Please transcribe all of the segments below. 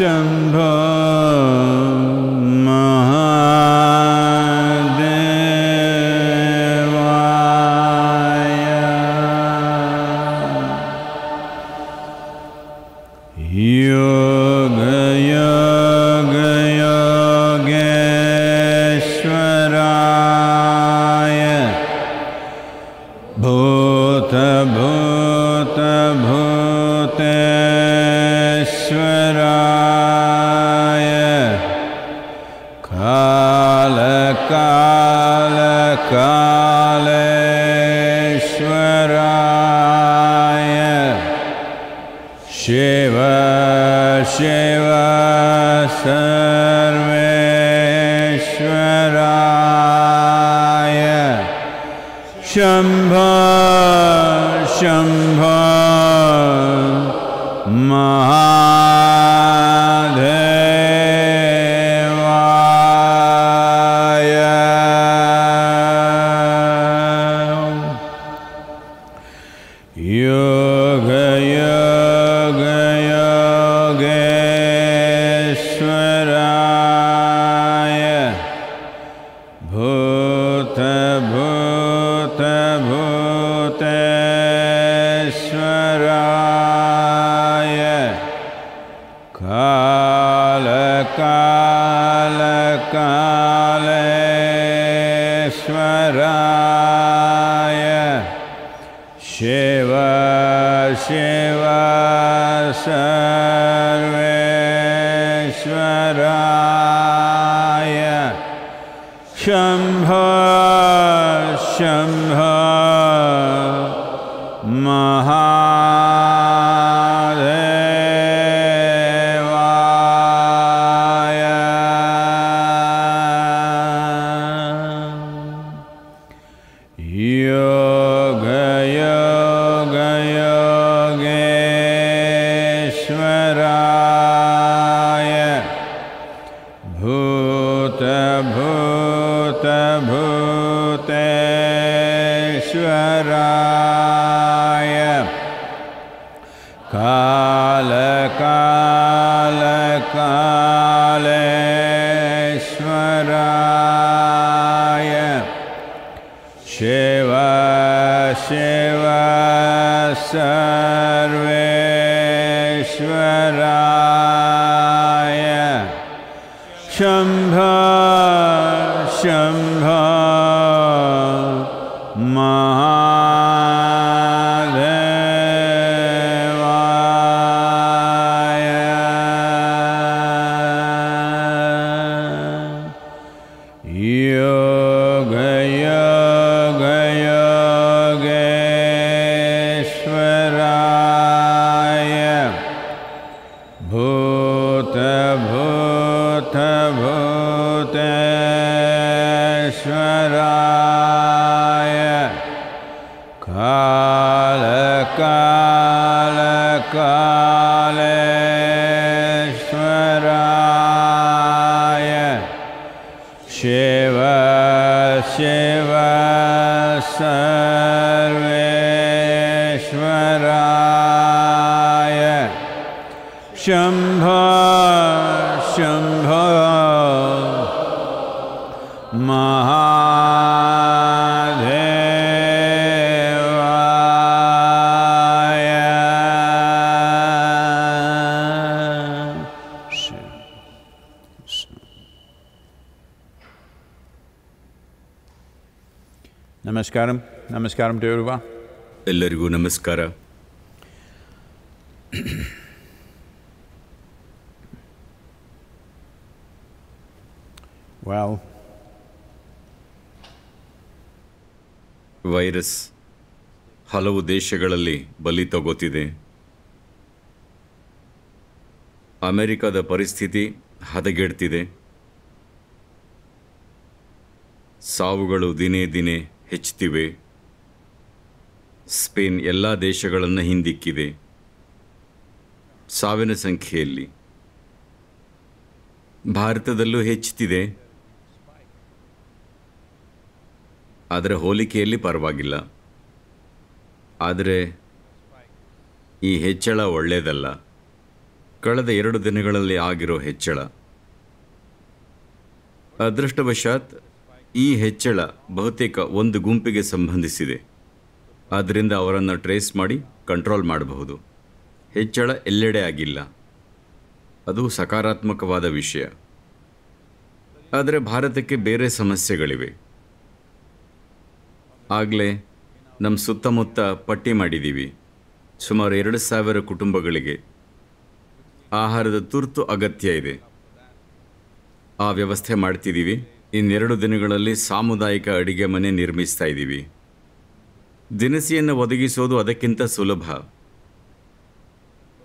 Hashem. Shambho Shambho महा सर्वेश्वरा ನಮಸ್ಕಾರ ಎಲ್ಲರಿಗೂ ನಮಸ್ಕಾರ ವಾವ್ ವೈರಸ್ ಹಲವು ದೇಶಗಳಲ್ಲಿ ಬಲಿ ತಗೋತಿದೆ ಅಮೆರಿಕದ ಪರಿಸ್ಥಿತಿ ಹದಗೆಡ್ತಿದೆ ಸಾವುಗಳು ದಿನೇ ದಿನೇ ಹೆಚ್ಚುತ್ತಿವೆ ಸ್ಪೇನ್ ಎಲ್ಲ ದೇಶಗಳನ್ನು ಹಿಂದಿಕ್ಕಿದೆ ಸಾವಿನ ಸಂಖ್ಯೆಯಲ್ಲಿ ಭಾರತದಲ್ಲೂ ಹೆಚ್ಚುತ್ತಿದೆ ಅದರ ಹೋಲಿಕೆಯಲ್ಲಿ ಪರವಾಗಿಲ್ಲ ಆದರೆ ಈ ಹೆಚ್ಚಳ ಒಳ್ಳೆಯದಲ್ಲ ಕಳೆದ ಎರಡು ದಿನಗಳಲ್ಲಿ ಆಗಿರೋ ಹೆಚ್ಚಳ ಅದೃಷ್ಟವಶಾತ್ ಈ ಹೆಚ್ಚಳ ಬಹುತೇಕ ಒಂದು ಗುಂಪಿಗೆ ಸಂಬಂಧಿಸಿದೆ ಆದ್ದರಿಂದ ಅವರನ್ನು ಟ್ರೇಸ್ ಮಾಡಿ ಕಂಟ್ರೋಲ್ ಮಾಡಬಹುದು ಹೆಚ್ಚಳ ಎಲ್ಲೆಡೆ ಆಗಿಲ್ಲ ಅದು ಸಕಾರಾತ್ಮಕವಾದ ವಿಷಯ ಆದರೆ ಭಾರತಕ್ಕೆ ಬೇರೆ ಸಮಸ್ಯೆಗಳಿವೆ ಆಗಲೇ ನಮ್ಮ ಸುತ್ತಮುತ್ತ ಪಟ್ಟಿ ಮಾಡಿದ್ದೀವಿ ಸುಮಾರು ಎರಡು ಸಾವಿರ ಕುಟುಂಬಗಳಿಗೆ ಆಹಾರದ ತುರ್ತು ಅಗತ್ಯ ಇದೆ ಆ ವ್ಯವಸ್ಥೆ ಮಾಡ್ತಿದ್ದೀವಿ ಇನ್ನೆರಡು ದಿನಗಳಲ್ಲಿ ಸಾಮುದಾಯಿಕ ಅಡಿಗೆ ಮನೆ ನಿರ್ಮಿಸ್ತಾ ಇದ್ದೀವಿ ದಿನಸಿಯನ್ನು ಒದಗಿಸೋದು ಅದಕ್ಕಿಂತ ಸುಲಭ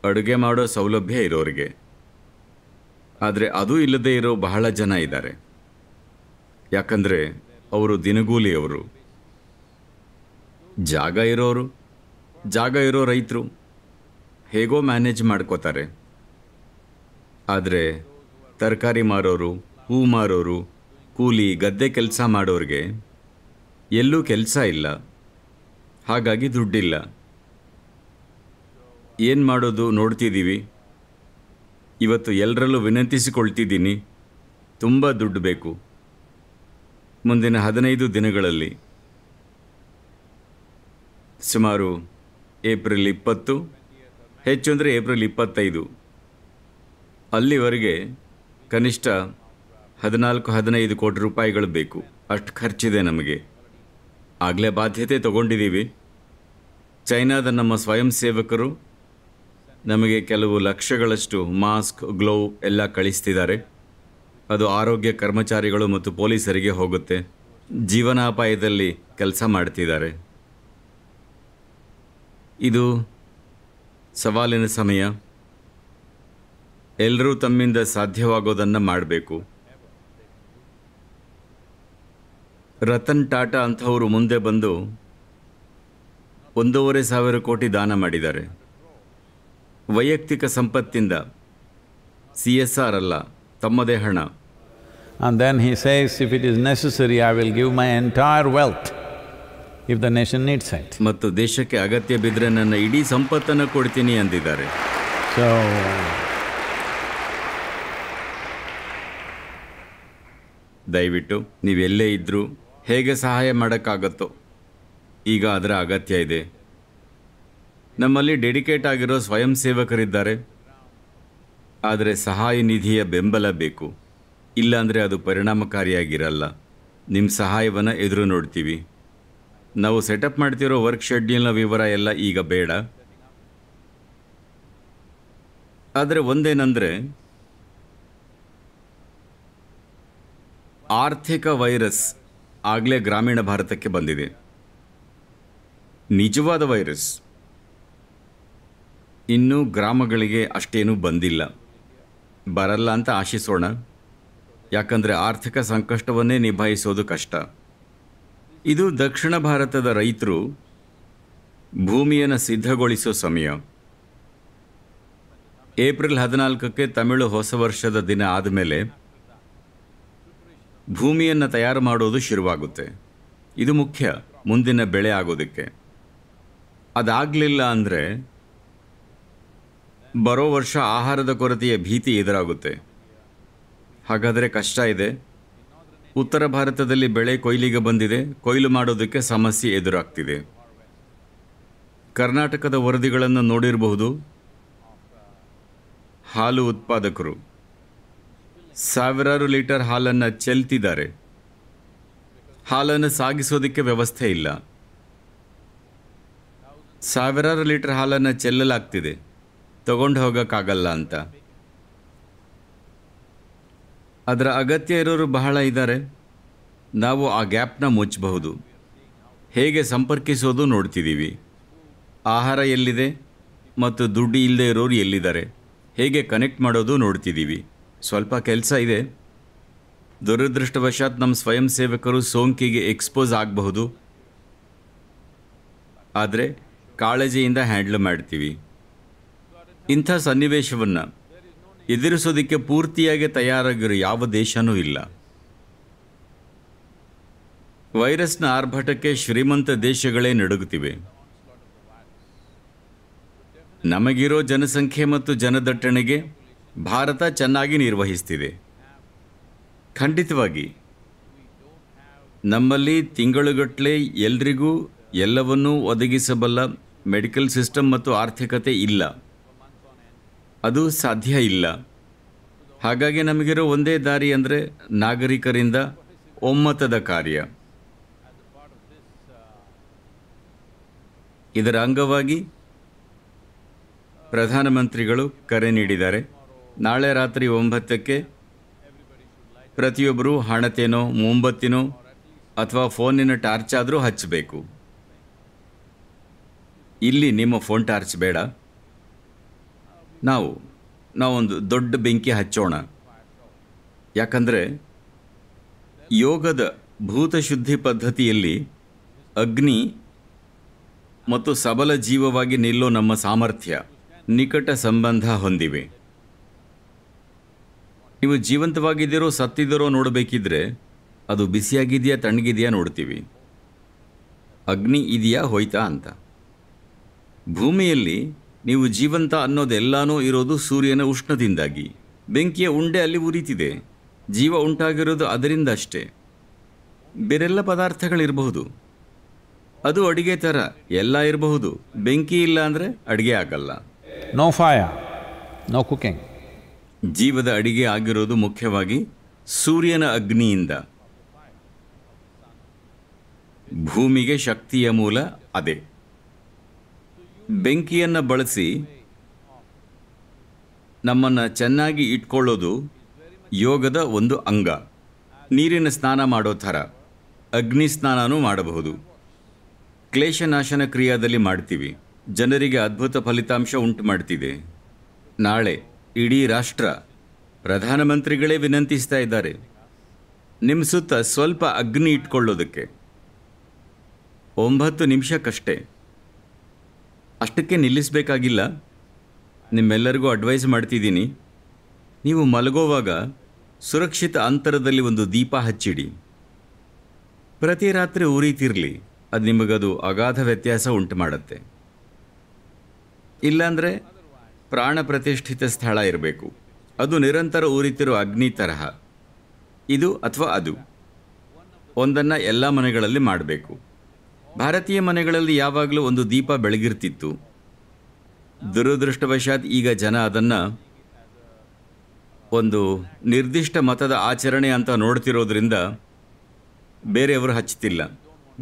ಅಡುಗೆ ಮಾಡೋ ಸೌಲಭ್ಯ ಇರೋರಿಗೆ ಆದರೆ ಅದು ಇಲ್ಲದೆ ಇರೋ ಬಹಳ ಜನ ಇದ್ದಾರೆ ಯಾಕಂದರೆ ಅವರು ದಿನಗೂಲಿಯವರು ಜಾಗ ಇರೋರು ಜಾಗ ಇರೋ ರೈತರು ಹೇಗೋ ಮ್ಯಾನೇಜ್ ಮಾಡ್ಕೋತಾರೆ ಆದರೆ ತರಕಾರಿ ಮಾರೋರು ಹೂ ಮಾರೋರು ಕೂಲಿ ಗದ್ದೆ ಕೆಲಸ ಮಾಡೋರಿಗೆ ಎಲ್ಲೂ ಕೆಲಸ ಇಲ್ಲ ಹಾಗಾಗಿ ದುಡ್ಡಿಲ್ಲ ಏನು ಮಾಡೋದು ನೋಡ್ತಿದ್ದೀವಿ ಇವತ್ತು ಎಲ್ಲರಲ್ಲೂ ವಿನಂತಿಸಿಕೊಳ್ತಿದ್ದೀನಿ ತುಂಬ ದುಡ್ಡು ಬೇಕು ಮುಂದಿನ ಹದಿನೈದು ದಿನಗಳಲ್ಲಿ ಸುಮಾರು ಏಪ್ರಿಲ್ ಇಪ್ಪತ್ತು ಹೆಚ್ಚು ಅಂದರೆ ಏಪ್ರಿಲ್ ಇಪ್ಪತ್ತೈದು ಅಲ್ಲಿವರೆಗೆ ಕನಿಷ್ಠ ಹದಿನಾಲ್ಕು ಹದಿನೈದು ಕೋಟಿ ರೂಪಾಯಿಗಳು ಬೇಕು ಅಷ್ಟು ಖರ್ಚಿದೆ ನಮಗೆ ಆಗಲೇ ಬಾಧ್ಯತೆ ತಗೊಂಡಿದ್ದೀವಿ ಚೈನಾದ ನಮ್ಮ ಸ್ವಯಂ ಸೇವಕರು ನಮಗೆ ಕೆಲವು ಲಕ್ಷಗಳಷ್ಟು ಮಾಸ್ಕ್ ಗ್ಲೋವ್ ಎಲ್ಲ ಕಳಿಸ್ತಿದ್ದಾರೆ ಅದು ಆರೋಗ್ಯ ಕರ್ಮಚಾರಿಗಳು ಮತ್ತು ಪೊಲೀಸರಿಗೆ ಹೋಗುತ್ತೆ ಜೀವನಾಪಾಯದಲ್ಲಿ ಕೆಲಸ ಮಾಡ್ತಿದ್ದಾರೆ ಇದು ಸವಾಲಿನ ಸಮಯ ಎಲ್ಲರೂ ತಮ್ಮಿಂದ ಸಾಧ್ಯವಾಗೋದನ್ನು ಮಾಡಬೇಕು ರತನ್ ಟಾಟಾ ಅಂಥವರು ಮುಂದೆ ಬಂದು ಒಂದೂವರೆ ಸಾವಿರ ಕೋಟಿ ದಾನ ಮಾಡಿದ್ದಾರೆ ವೈಯಕ್ತಿಕ ಸಂಪತ್ತಿಂದ ಸಿ ಎಸ್ ಆರ್ ಅಲ್ಲ ತಮ್ಮದೇ ಹಣ and then he says if it is necessary I will give my entire wealth if the nation needs it ಮತ್ತು ದೇಶಕ್ಕೆ ಅಗತ್ಯ ಬಿದ್ದರೆ ನನ್ನ ಇಡೀ ಸಂಪತ್ತನ್ನು ಕೊಡ್ತೀನಿ ಅಂದಿದ್ದಾರೆ ಸೊ ದಯವಿಟ್ಟು ನೀವೆಲ್ಲೇ ಇದ್ದರೂ ಹೇಗೆ ಸಹಾಯ ಮಾಡೋಕ್ಕಾಗತ್ತೋ ಈಗ ಅದರ ಅಗತ್ಯ ಇದೆ ನಮ್ಮಲ್ಲಿ ಡೆಡಿಕೇಟ್ ಆಗಿರೋ ಸ್ವಯಂ ಸೇವಕರಿದ್ದಾರೆ ಆದರೆ ಸಹಾಯ ನಿಧಿಯ ಬೆಂಬಲ ಬೇಕು ಇಲ್ಲಾಂದರೆ ಅದು ಪರಿಣಾಮಕಾರಿಯಾಗಿರಲ್ಲ ನಿಮ್ಮ ಸಹಾಯವನ್ನು ಎದುರು ನೋಡ್ತೀವಿ ನಾವು ಸೆಟಪ್ ಮಾಡ್ತಿರೋ ವರ್ಕ್ ಶೆಡ್ಯೂಲ್ನ ವಿವರ ಎಲ್ಲ ಈಗ ಬೇಡ ಆದರೆ ಒಂದೇನೆಂದರೆ ಆರ್ಥಿಕ ವೈರಸ್ ಆಗಲೇ ಗ್ರಾಮೀಣ ಭಾರತಕ್ಕೆ ಬಂದಿದೆ ನಿಜವಾದ ವೈರಸ್ ಇನ್ನೂ ಗ್ರಾಮಗಳಿಗೆ ಅಷ್ಟೇನೂ ಬಂದಿಲ್ಲ ಬರಲ್ಲ ಅಂತ ಆಶಿಸೋಣ ಯಾಕಂದರೆ ಆರ್ಥಿಕ ಸಂಕಷ್ಟವನ್ನೇ ನಿಭಾಯಿಸೋದು ಕಷ್ಟ ಇದು ದಕ್ಷಿಣ ಭಾರತದ ರೈತರು ಭೂಮಿಯನ್ನು ಸಿದ್ಧಗೊಳಿಸೋ ಸಮಯ ಏಪ್ರಿಲ್ ಹದಿನಾಲ್ಕಕ್ಕೆ ತಮಿಳು ಹೊಸ ವರ್ಷದ ದಿನ ಆದಮೇಲೆ ಭೂಮಿಯನ್ನು ತಯಾರು ಮಾಡೋದು ಶುರುವಾಗುತ್ತೆ ಇದು ಮುಖ್ಯ ಮುಂದಿನ ಬೆಳೆ ಆಗೋದಕ್ಕೆ ಅದಾಗಲಿಲ್ಲ ಅಂದರೆ ಬರೋ ವರ್ಷ ಆಹಾರದ ಕೊರತೆಯ ಭೀತಿ ಎದುರಾಗುತ್ತೆ ಹಾಗಾದರೆ ಕಷ್ಟ ಇದೆ ಉತ್ತರ ಭಾರತದಲ್ಲಿ ಬೆಳೆ ಕೊಯ್ಲಿಗೆ ಬಂದಿದೆ ಕೊಯ್ಲು ಮಾಡೋದಕ್ಕೆ ಸಮಸ್ಯೆ ಎದುರಾಗ್ತಿದೆ ಕರ್ನಾಟಕದ ವರದಿಗಳನ್ನು ನೋಡಿರಬಹುದು ಹಾಲು ಉತ್ಪಾದಕರು ಸಾವಿರಾರು ಲೀಟರ್ ಹಾಲನ್ನು ಚೆಲ್ತಿದ್ದಾರೆ ಹಾಲನ್ನು ಸಾಗಿಸೋದಕ್ಕೆ ವ್ಯವಸ್ಥೆ ಇಲ್ಲ ಸಾವಿರಾರು ಲೀಟರ್ ಹಾಲನ್ನು ಚೆಲ್ಲಲಾಗ್ತಿದೆ ತಗೊಂಡು ಹೋಗೋಕ್ಕಾಗಲ್ಲ ಅಂತ ಅದರ ಅಗತ್ಯ ಇರೋರು ಬಹಳ ಇದ್ದಾರೆ ನಾವು ಆ ಗ್ಯಾಪ್ನ ಮುಚ್ಚಬಹುದು ಹೇಗೆ ಸಂಪರ್ಕಿಸೋದು ನೋಡ್ತಿದ್ದೀವಿ ಆಹಾರ ಎಲ್ಲಿದೆ ಮತ್ತು ದುಡ್ಡು ಇಲ್ಲದೆ ಇರೋರು ಎಲ್ಲಿದ್ದಾರೆ ಹೇಗೆ ಕನೆಕ್ಟ್ ಮಾಡೋದು ನೋಡ್ತಿದ್ದೀವಿ ಸ್ವಲ್ಪ ಕೆಲಸ ಇದೆ ದುರದೃಷ್ಟವಶಾತ್ ನಮ್ಮ ಸ್ವಯಂ ಸೇವಕರು ಸೋಂಕಿಗೆ ಎಕ್ಸ್ಪೋಸ್ ಆಗಬಹುದು ಆದರೆ ಕಾಳಜಿಯಿಂದ ಹ್ಯಾಂಡ್ಲ್ ಮಾಡ್ತೀವಿ ಇಂಥ ಸನ್ನಿವೇಶವನ್ನು ಎದುರಿಸೋದಕ್ಕೆ ಪೂರ್ತಿಯಾಗಿ ತಯಾರಾಗಿರೋ ಯಾವ ದೇಶನೂ ಇಲ್ಲ ವೈರಸ್ನ ಆರ್ಭಟಕ್ಕೆ ಶ್ರೀಮಂತ ದೇಶಗಳೇ ನಡುಗುತ್ತಿವೆ ನಮಗಿರೋ ಜನಸಂಖ್ಯೆ ಮತ್ತು ಜನದಟ್ಟಣೆಗೆ ಭಾರತ ಚೆನ್ನಾಗಿ ನಿರ್ವಹಿಸ್ತಿದೆ ಖಂಡಿತವಾಗಿ ನಮ್ಮಲ್ಲಿ ತಿಂಗಳುಗಟ್ಟಲೆ ಎಲ್ರಿಗೂ ಎಲ್ಲವನ್ನೂ ಒದಗಿಸಬಲ್ಲ ಮೆಡಿಕಲ್ ಸಿಸ್ಟಮ್ ಮತ್ತು ಆರ್ಥಿಕತೆ ಇಲ್ಲ ಅದು ಸಾಧ್ಯ ಇಲ್ಲ ಹಾಗಾಗಿ ನಮಗಿರೋ ಒಂದೇ ದಾರಿ ಅಂದರೆ ನಾಗರಿಕರಿಂದ ಒಮ್ಮತದ ಕಾರ್ಯ ಇದರ ಅಂಗವಾಗಿ ಪ್ರಧಾನಮಂತ್ರಿಗಳು ಕರೆ ನೀಡಿದ್ದಾರೆ ನಾಳೆ ರಾತ್ರಿ ಒಂಬತ್ತಕ್ಕೆ ಪ್ರತಿಯೊಬ್ಬರೂ ಹಣತೆನೋ ಮೊಂಬತ್ತಿನೋ ಅಥವಾ ಫೋನಿನ ಟಾರ್ಚ್ ಆದರೂ ಹಚ್ಚಬೇಕು ಇಲ್ಲಿ ನಿಮ್ಮ ಫೋನ್ ಟಾರ್ಚ್ ಬೇಡ ನಾವು ನಾವೊಂದು ದೊಡ್ಡ ಬೆಂಕಿ ಹಚ್ಚೋಣ ಯಾಕಂದರೆ ಯೋಗದ ಭೂತಶುದ್ಧಿ ಪದ್ಧತಿಯಲ್ಲಿ ಅಗ್ನಿ ಮತ್ತು ಸಬಲ ಜೀವವಾಗಿ ನಿಲ್ಲೋ ನಮ್ಮ ಸಾಮರ್ಥ್ಯ ನಿಕಟ ಸಂಬಂಧ ಹೊಂದಿವೆ ನೀವು ಜೀವಂತವಾಗಿದ್ದೀರೋ ಸತ್ತಿದ್ದೀರೋ ನೋಡಬೇಕಿದ್ರೆ ಅದು ಬಿಸಿಯಾಗಿದೆಯಾ ತಣ್ಣಗಿದೆಯಾ ನೋಡ್ತೀವಿ ಅಗ್ನಿ ಇದೆಯಾ ಹೋಯ್ತಾ ಅಂತ ಭೂಮಿಯಲ್ಲಿ ನೀವು ಜೀವಂತ ಅನ್ನೋದೆಲ್ಲಾನೂ ಇರೋದು ಸೂರ್ಯನ ಉಷ್ಣದಿಂದಾಗಿ ಬೆಂಕಿಯ ಉಂಡೆ ಅಲ್ಲಿ ಉರಿತಿದೆ ಜೀವ ಉಂಟಾಗಿರೋದು ಅದರಿಂದ ಅಷ್ಟೇ ಬೇರೆಲ್ಲ ಪದಾರ್ಥಗಳಿರಬಹುದು ಅದು ಅಡುಗೆ ಥರ ಎಲ್ಲ ಇರಬಹುದು ಬೆಂಕಿ ಇಲ್ಲ ಅಂದರೆ ಅಡುಗೆ ಆಗಲ್ಲ ನೋ ಫಾಯ ನೋ ಕುಕಿಂಗ್ ಜೀವದ ಅಡಿಗೆ ಆಗಿರೋದು ಮುಖ್ಯವಾಗಿ ಸೂರ್ಯನ ಅಗ್ನಿಯಿಂದ ಭೂಮಿಗೆ ಶಕ್ತಿಯ ಮೂಲ ಅದೇ ಬೆಂಕಿಯನ್ನು ಬಳಸಿ ನಮ್ಮನ್ನು ಚೆನ್ನಾಗಿ ಇಟ್ಕೊಳ್ಳೋದು ಯೋಗದ ಒಂದು ಅಂಗ ನೀರಿನ ಸ್ನಾನ ಮಾಡೋ ಥರ ಅಗ್ನಿ ಸ್ನಾನನೂ ಮಾಡಬಹುದು ಕ್ಲೇಶನಾಶನ ಕ್ರಿಯಾದಲ್ಲಿ ಮಾಡ್ತೀವಿ ಜನರಿಗೆ ಅದ್ಭುತ ಫಲಿತಾಂಶ ಉಂಟು ಮಾಡ್ತಿದೆ ನಾಳೆ ಇಡೀ ರಾಷ್ಟ್ರ ಪ್ರಧಾನಮಂತ್ರಿಗಳೇ ವಿನಂತಿಸ್ತಾ ಇದ್ದಾರೆ ನಿಮ್ಮ ಸುತ್ತ ಸ್ವಲ್ಪ ಅಗ್ನಿ ಇಟ್ಕೊಳ್ಳೋದಕ್ಕೆ ಒಂಬತ್ತು ನಿಮಿಷಕ್ಕಷ್ಟೇ ಅಷ್ಟಕ್ಕೆ ನಿಲ್ಲಿಸಬೇಕಾಗಿಲ್ಲ ನಿಮ್ಮೆಲ್ಲರಿಗೂ ಅಡ್ವೈಸ್ ಮಾಡ್ತಿದ್ದೀನಿ ನೀವು ಮಲಗೋವಾಗ ಸುರಕ್ಷಿತ ಅಂತರದಲ್ಲಿ ಒಂದು ದೀಪ ಹಚ್ಚಿಡಿ ಪ್ರತಿ ರಾತ್ರಿ ಉರಿತಿರಲಿ ಅದು ನಿಮಗದು ಅಗಾಧ ವ್ಯತ್ಯಾಸ ಉಂಟು ಮಾಡುತ್ತೆ ಇಲ್ಲಾಂದರೆ ಪ್ರಾಣ ಪ್ರತಿಷ್ಠಿತ ಸ್ಥಳ ಇರಬೇಕು ಅದು ನಿರಂತರ ಊರಿತಿರುವ ಅಗ್ನಿ ತರಹ ಇದು ಅಥವಾ ಅದು ಒಂದನ್ನು ಎಲ್ಲ ಮನೆಗಳಲ್ಲಿ ಮಾಡಬೇಕು ಭಾರತೀಯ ಮನೆಗಳಲ್ಲಿ ಯಾವಾಗಲೂ ಒಂದು ದೀಪ ಬೆಳಗಿರ್ತಿತ್ತು ದುರದೃಷ್ಟವಶಾತ್ ಈಗ ಜನ ಅದನ್ನು ಒಂದು ನಿರ್ದಿಷ್ಟ ಮತದ ಆಚರಣೆ ಅಂತ ನೋಡ್ತಿರೋದ್ರಿಂದ ಬೇರೆಯವರು ಹಚ್ತಿಲ್ಲ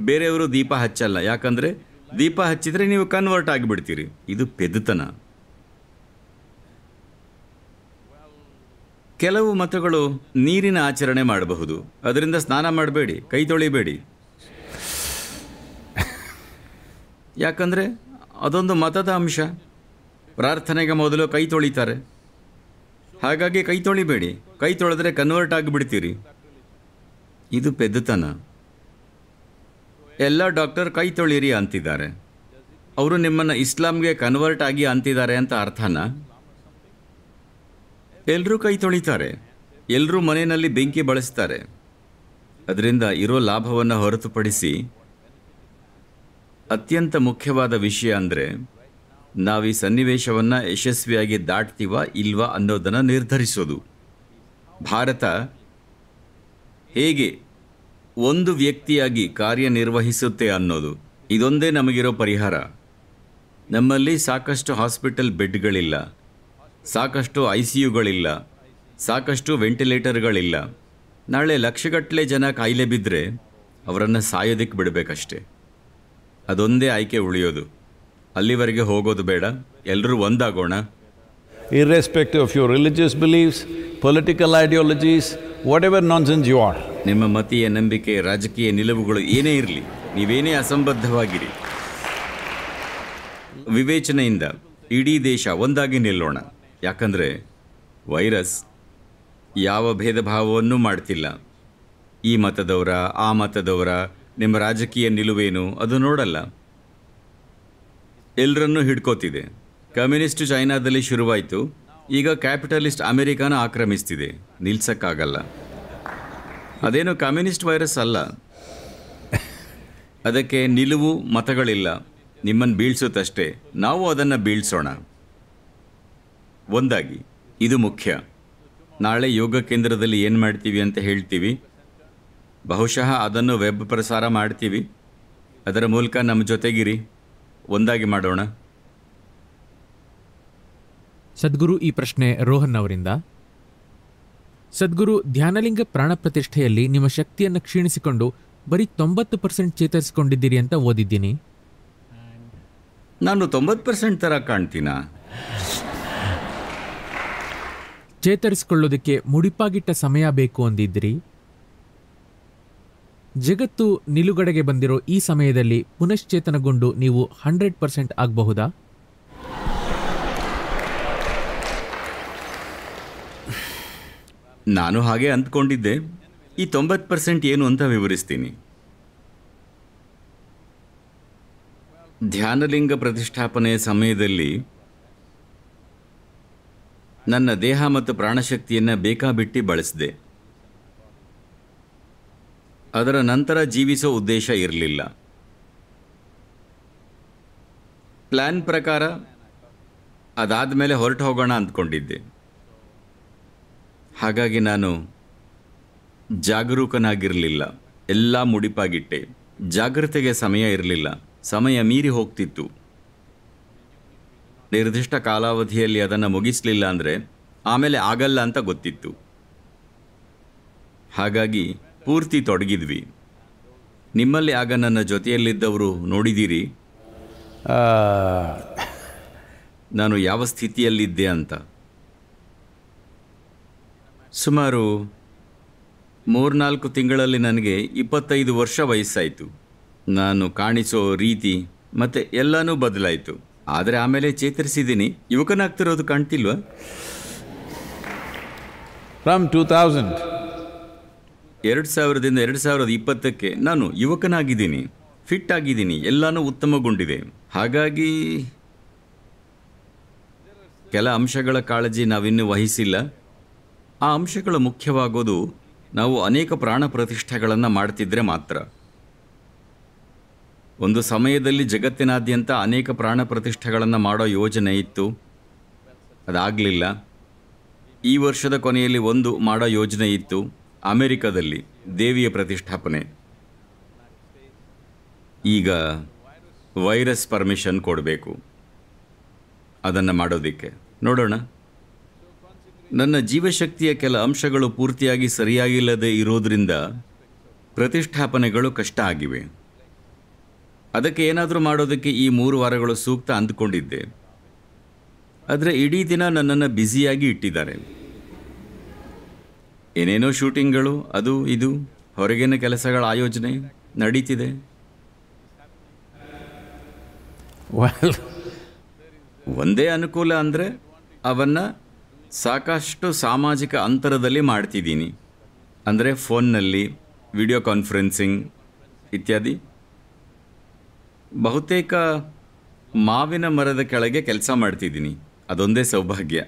ಬೇರೆಯವರು ದೀಪ ಹಚ್ಚಲ್ಲ ಯಾಕಂದರೆ ದೀಪ ಹಚ್ಚಿದರೆ ನೀವು ಕನ್ವರ್ಟ್ ಆಗಿಬಿಡ್ತೀರಿ ಇದು ಪೆದುತನ ಕೆಲವು ಮತಗಳು ನೀರಿನ ಆಚರಣೆ ಮಾಡಬಹುದು ಅದರಿಂದ ಸ್ನಾನ ಮಾಡಬೇಡಿ ಕೈ ತೊಳಿಬೇಡಿ ಯಾಕಂದರೆ ಅದೊಂದು ಮತದ ಅಂಶ ಪ್ರಾರ್ಥನೆಗೆ ಮೊದಲು ಕೈ ತೊಳಿತಾರೆ ಹಾಗಾಗಿ ಕೈ ತೊಳಿಬೇಡಿ ಕೈ ತೊಳೆದ್ರೆ ಕನ್ವರ್ಟ್ ಆಗಿಬಿಡ್ತೀರಿ ಇದು ಪೆದ್ದತನ ಎಲ್ಲ ಡಾಕ್ಟರ್ ಕೈ ತೊಳಿರಿ ಅಂತಿದ್ದಾರೆ ಅವರು ನಿಮ್ಮನ್ನು ಇಸ್ಲಾಂಗೆ ಕನ್ವರ್ಟ್ ಆಗಿ ಅಂತಿದ್ದಾರೆ ಅಂತ ಅರ್ಥನಾ ಎಲ್ಲರೂ ಕೈ ತೊಳಿತಾರೆ ಎಲ್ಲರೂ ಮನೆಯಲ್ಲಿ ಬೆಂಕಿ ಬಳಸ್ತಾರೆ ಅದರಿಂದ ಇರೋ ಲಾಭವನ್ನು ಹೊರತುಪಡಿಸಿ ಅತ್ಯಂತ ಮುಖ್ಯವಾದ ವಿಷಯ ಅಂದರೆ ನಾವು ಈ ಸನ್ನಿವೇಶವನ್ನು ಯಶಸ್ವಿಯಾಗಿ ದಾಟ್ತೀವ ಇಲ್ವಾ ಅನ್ನೋದನ್ನು ನಿರ್ಧರಿಸೋದು ಭಾರತ ಹೇಗೆ ಒಂದು ವ್ಯಕ್ತಿಯಾಗಿ ಕಾರ್ಯನಿರ್ವಹಿಸುತ್ತೆ ಅನ್ನೋದು ಇದೊಂದೇ ನಮಗಿರೋ ಪರಿಹಾರ ನಮ್ಮಲ್ಲಿ ಸಾಕಷ್ಟು ಹಾಸ್ಪಿಟಲ್ ಬೆಡ್ಗಳಿಲ್ಲ ಸಾಕಷ್ಟು ಐ ಸಿ ಯುಗಳಿಲ್ಲ ಸಾಕಷ್ಟು ವೆಂಟಿಲೇಟರ್ಗಳಿಲ್ಲ ನಾಳೆ ಲಕ್ಷಗಟ್ಟಲೆ ಜನ ಕಾಯಿಲೆ ಬಿದ್ದರೆ ಅವರನ್ನು ಸಾಯೋದಕ್ಕೆ ಬಿಡಬೇಕಷ್ಟೆ ಅದೊಂದೇ ಆಯ್ಕೆ ಉಳಿಯೋದು ಅಲ್ಲಿವರೆಗೆ ಹೋಗೋದು ಬೇಡ ಎಲ್ಲರೂ ಒಂದಾಗೋಣ irrespective of your religious beliefs political ideologies whatever nonsense you are ನಿಮ್ಮ ಮತೀಯ ನಂಬಿಕೆ ರಾಜಕೀಯ ನಿಲುವುಗಳು ಏನೇ ಇರಲಿ ನೀವೇನೇ ಅಸಂಬದ್ಧವಾಗಿರಿ ವಿವೇಚನೆಯಿಂದ ಇಡೀ ದೇಶ ಒಂದಾಗಿ ನಿಲ್ಲೋಣ ಯಾಕಂದರೆ ವೈರಸ್ ಯಾವ ಭೇದ ಮಾಡ್ತಿಲ್ಲ ಈ ಮತದವರ ಆ ಮತದವರ ನಿಮ್ಮ ರಾಜಕೀಯ ನಿಲುವೇನು ಅದು ನೋಡಲ್ಲ ಎಲ್ಲರನ್ನೂ ಹಿಡ್ಕೋತಿದೆ ಕಮ್ಯುನಿಸ್ಟ್ ಚೈನಾದಲ್ಲಿ ಶುರುವಾಯಿತು ಈಗ ಕ್ಯಾಪಿಟಲಿಸ್ಟ್ ಅಮೆರಿಕಾನ ಆಕ್ರಮಿಸ್ತಿದೆ ನಿಲ್ಸೋಕ್ಕಾಗಲ್ಲ ಅದೇನು ಕಮ್ಯುನಿಸ್ಟ್ ವೈರಸ್ ಅಲ್ಲ ಅದಕ್ಕೆ ನಿಲುವು ಮತಗಳಿಲ್ಲ ನಿಮ್ಮನ್ನು ಬೀಳ್ಸುತ್ತಷ್ಟೇ ನಾವು ಅದನ್ನು ಬೀಳ್ಸೋಣ ಒಂದಾಗಿ ಇದು ಮುಖ್ಯ ನಾಳೆ ಯೋಗ ಕೇಂದ್ರದಲ್ಲಿ ಏನು ಮಾಡ್ತೀವಿ ಅಂತ ಹೇಳ್ತೀವಿ ಬಹುಶಃ ಅದನ್ನು ವೆಬ್ ಪ್ರಸಾರ ಮಾಡ್ತೀವಿ ಅದರ ಮೂಲಕ ನಮ್ಮ ಜೊತೆಗಿರಿ ಒಂದಾಗಿ ಮಾಡೋಣ ಸದ್ಗುರು ಈ ಪ್ರಶ್ನೆ ರೋಹನ್ ಅವರಿಂದ ಸದ್ಗುರು ಧ್ಯಾನಲಿಂಗ ಪ್ರಾಣ ಪ್ರತಿಷ್ಠೆಯಲ್ಲಿ ನಿಮ್ಮ ಶಕ್ತಿಯನ್ನು ಕ್ಷೀಣಿಸಿಕೊಂಡು ಬರೀ ತೊಂಬತ್ತು ಪರ್ಸೆಂಟ್ ಚೇತರಿಸಿಕೊಂಡಿದ್ದೀರಿ ಅಂತ ಓದಿದ್ದೀನಿ ನಾನು ತೊಂಬತ್ತು ಪರ್ಸೆಂಟ್ ಥರ ಕಾಣ್ತೀನಾ ಚೇತರಿಸಿಕೊಳ್ಳೋದಕ್ಕೆ ಮುಡಿಪಾಗಿಟ್ಟ ಸಮಯ ಬೇಕು ಅಂದಿದ್ರಿ ಜಗತ್ತು ನಿಲುಗಡೆಗೆ ಬಂದಿರೋ ಈ ಸಮಯದಲ್ಲಿ ಪುನಶ್ಚೇತನಗೊಂಡು ನೀವು ಹಂಡ್ರೆಡ್ ಪರ್ಸೆಂಟ್ ಆಗಬಹುದಾ ನಾನು ಹಾಗೆ ಅಂದ್ಕೊಂಡಿದ್ದೆ ಈ ತೊಂಬತ್ತು ಪರ್ಸೆಂಟ್ ಏನು ಅಂತ ವಿವರಿಸ್ತೀನಿ ಧ್ಯಾನಲಿಂಗ ಪ್ರತಿಷ್ಠಾಪನೆ ಸಮಯದಲ್ಲಿ ನನ್ನ ದೇಹ ಮತ್ತು ಪ್ರಾಣಶಕ್ತಿಯನ್ನು ಬೇಕಾಬಿಟ್ಟಿ ಬಳಸಿದೆ ಅದರ ನಂತರ ಜೀವಿಸೋ ಉದ್ದೇಶ ಇರಲಿಲ್ಲ ಪ್ಲ್ಯಾನ್ ಪ್ರಕಾರ ಅದಾದ ಮೇಲೆ ಹೊರಟು ಹೋಗೋಣ ಅಂದ್ಕೊಂಡಿದ್ದೆ ಹಾಗಾಗಿ ನಾನು ಜಾಗರೂಕನಾಗಿರಲಿಲ್ಲ ಎಲ್ಲ ಮುಡಿಪಾಗಿಟ್ಟೆ ಜಾಗ್ರತೆಗೆ ಸಮಯ ಇರಲಿಲ್ಲ ಸಮಯ ಮೀರಿ ಹೋಗ್ತಿತ್ತು ನಿರ್ದಿಷ್ಟ ಕಾಲಾವಧಿಯಲ್ಲಿ ಅದನ್ನು ಮುಗಿಸಲಿಲ್ಲ ಅಂದರೆ ಆಮೇಲೆ ಆಗಲ್ಲ ಅಂತ ಗೊತ್ತಿತ್ತು ಹಾಗಾಗಿ ಪೂರ್ತಿ ತೊಡಗಿದ್ವಿ ನಿಮ್ಮಲ್ಲಿ ಆಗ ನನ್ನ ಜೊತೆಯಲ್ಲಿದ್ದವರು ನೋಡಿದ್ದೀರಿ ನಾನು ಯಾವ ಸ್ಥಿತಿಯಲ್ಲಿದ್ದೆ ಅಂತ ಸುಮಾರು ಮೂರ್ನಾಲ್ಕು ತಿಂಗಳಲ್ಲಿ ನನಗೆ ಇಪ್ಪತ್ತೈದು ವರ್ಷ ವಯಸ್ಸಾಯಿತು ನಾನು ಕಾಣಿಸೋ ರೀತಿ ಮತ್ತು ಎಲ್ಲನೂ ಬದಲಾಯಿತು ಆದರೆ ಆಮೇಲೆ ಚೇತರಿಸಿದ್ದೀನಿ ಯುವಕನಾಗ್ತಿರೋದು ಕಾಣ್ತಿಲ್ವಾ ಫ್ರಮ್ ಟೂ ತೌಸಂಡ್ ಎರಡು ಸಾವಿರದಿಂದ ಎರಡು ಸಾವಿರದ ಇಪ್ಪತ್ತಕ್ಕೆ ನಾನು ಯುವಕನಾಗಿದ್ದೀನಿ ಫಿಟ್ ಆಗಿದ್ದೀನಿ ಎಲ್ಲನೂ ಉತ್ತಮಗೊಂಡಿದೆ ಹಾಗಾಗಿ ಕೆಲ ಅಂಶಗಳ ಕಾಳಜಿ ನಾವಿನ್ನೂ ವಹಿಸಿಲ್ಲ ಆ ಅಂಶಗಳು ಮುಖ್ಯವಾಗೋದು ನಾವು ಅನೇಕ ಪ್ರಾಣ ಪ್ರತಿಷ್ಠೆಗಳನ್ನು ಮಾಡ್ತಿದ್ರೆ ಮಾತ್ರ ಒಂದು ಸಮಯದಲ್ಲಿ ಜಗತ್ತಿನಾದ್ಯಂತ ಅನೇಕ ಪ್ರಾಣ ಪ್ರತಿಷ್ಠೆಗಳನ್ನು ಮಾಡೋ ಯೋಜನೆ ಇತ್ತು ಅದಾಗಲಿಲ್ಲ ಈ ವರ್ಷದ ಕೊನೆಯಲ್ಲಿ ಒಂದು ಮಾಡೋ ಯೋಜನೆ ಇತ್ತು ಅಮೆರಿಕದಲ್ಲಿ ದೇವಿಯ ಪ್ರತಿಷ್ಠಾಪನೆ ಈಗ ವೈರಸ್ ಪರ್ಮಿಷನ್ ಕೊಡಬೇಕು ಅದನ್ನು ಮಾಡೋದಕ್ಕೆ ನೋಡೋಣ ನನ್ನ ಜೀವಶಕ್ತಿಯ ಕೆಲ ಅಂಶಗಳು ಪೂರ್ತಿಯಾಗಿ ಸರಿಯಾಗಿಲ್ಲದೆ ಇರೋದರಿಂದ ಪ್ರತಿಷ್ಠಾಪನೆಗಳು ಕಷ್ಟ ಆಗಿವೆ ಅದಕ್ಕೆ ಏನಾದರೂ ಮಾಡೋದಕ್ಕೆ ಈ ಮೂರು ವಾರಗಳು ಸೂಕ್ತ ಅಂದ್ಕೊಂಡಿದ್ದೆ ಆದರೆ ಇಡೀ ದಿನ ನನ್ನನ್ನು ಬ್ಯುಸಿಯಾಗಿ ಇಟ್ಟಿದ್ದಾರೆ ಏನೇನೋ ಶೂಟಿಂಗ್ಗಳು ಅದು ಇದು ಹೊರಗಿನ ಕೆಲಸಗಳ ಆಯೋಜನೆ ನಡೀತಿದೆ ಒಂದೇ ಅನುಕೂಲ ಅಂದರೆ ಅವನ್ನು ಸಾಕಷ್ಟು ಸಾಮಾಜಿಕ ಅಂತರದಲ್ಲಿ ಮಾಡ್ತಿದ್ದೀನಿ ಅಂದರೆ ಫೋನ್ನಲ್ಲಿ ವಿಡಿಯೋ ಕಾನ್ಫರೆನ್ಸಿಂಗ್ ಇತ್ಯಾದಿ ಬಹುತೇಕ ಮಾವಿನ ಮರದ ಕೆಳಗೆ ಕೆಲಸ ಮಾಡ್ತಿದ್ದೀನಿ ಅದೊಂದೇ ಸೌಭಾಗ್ಯ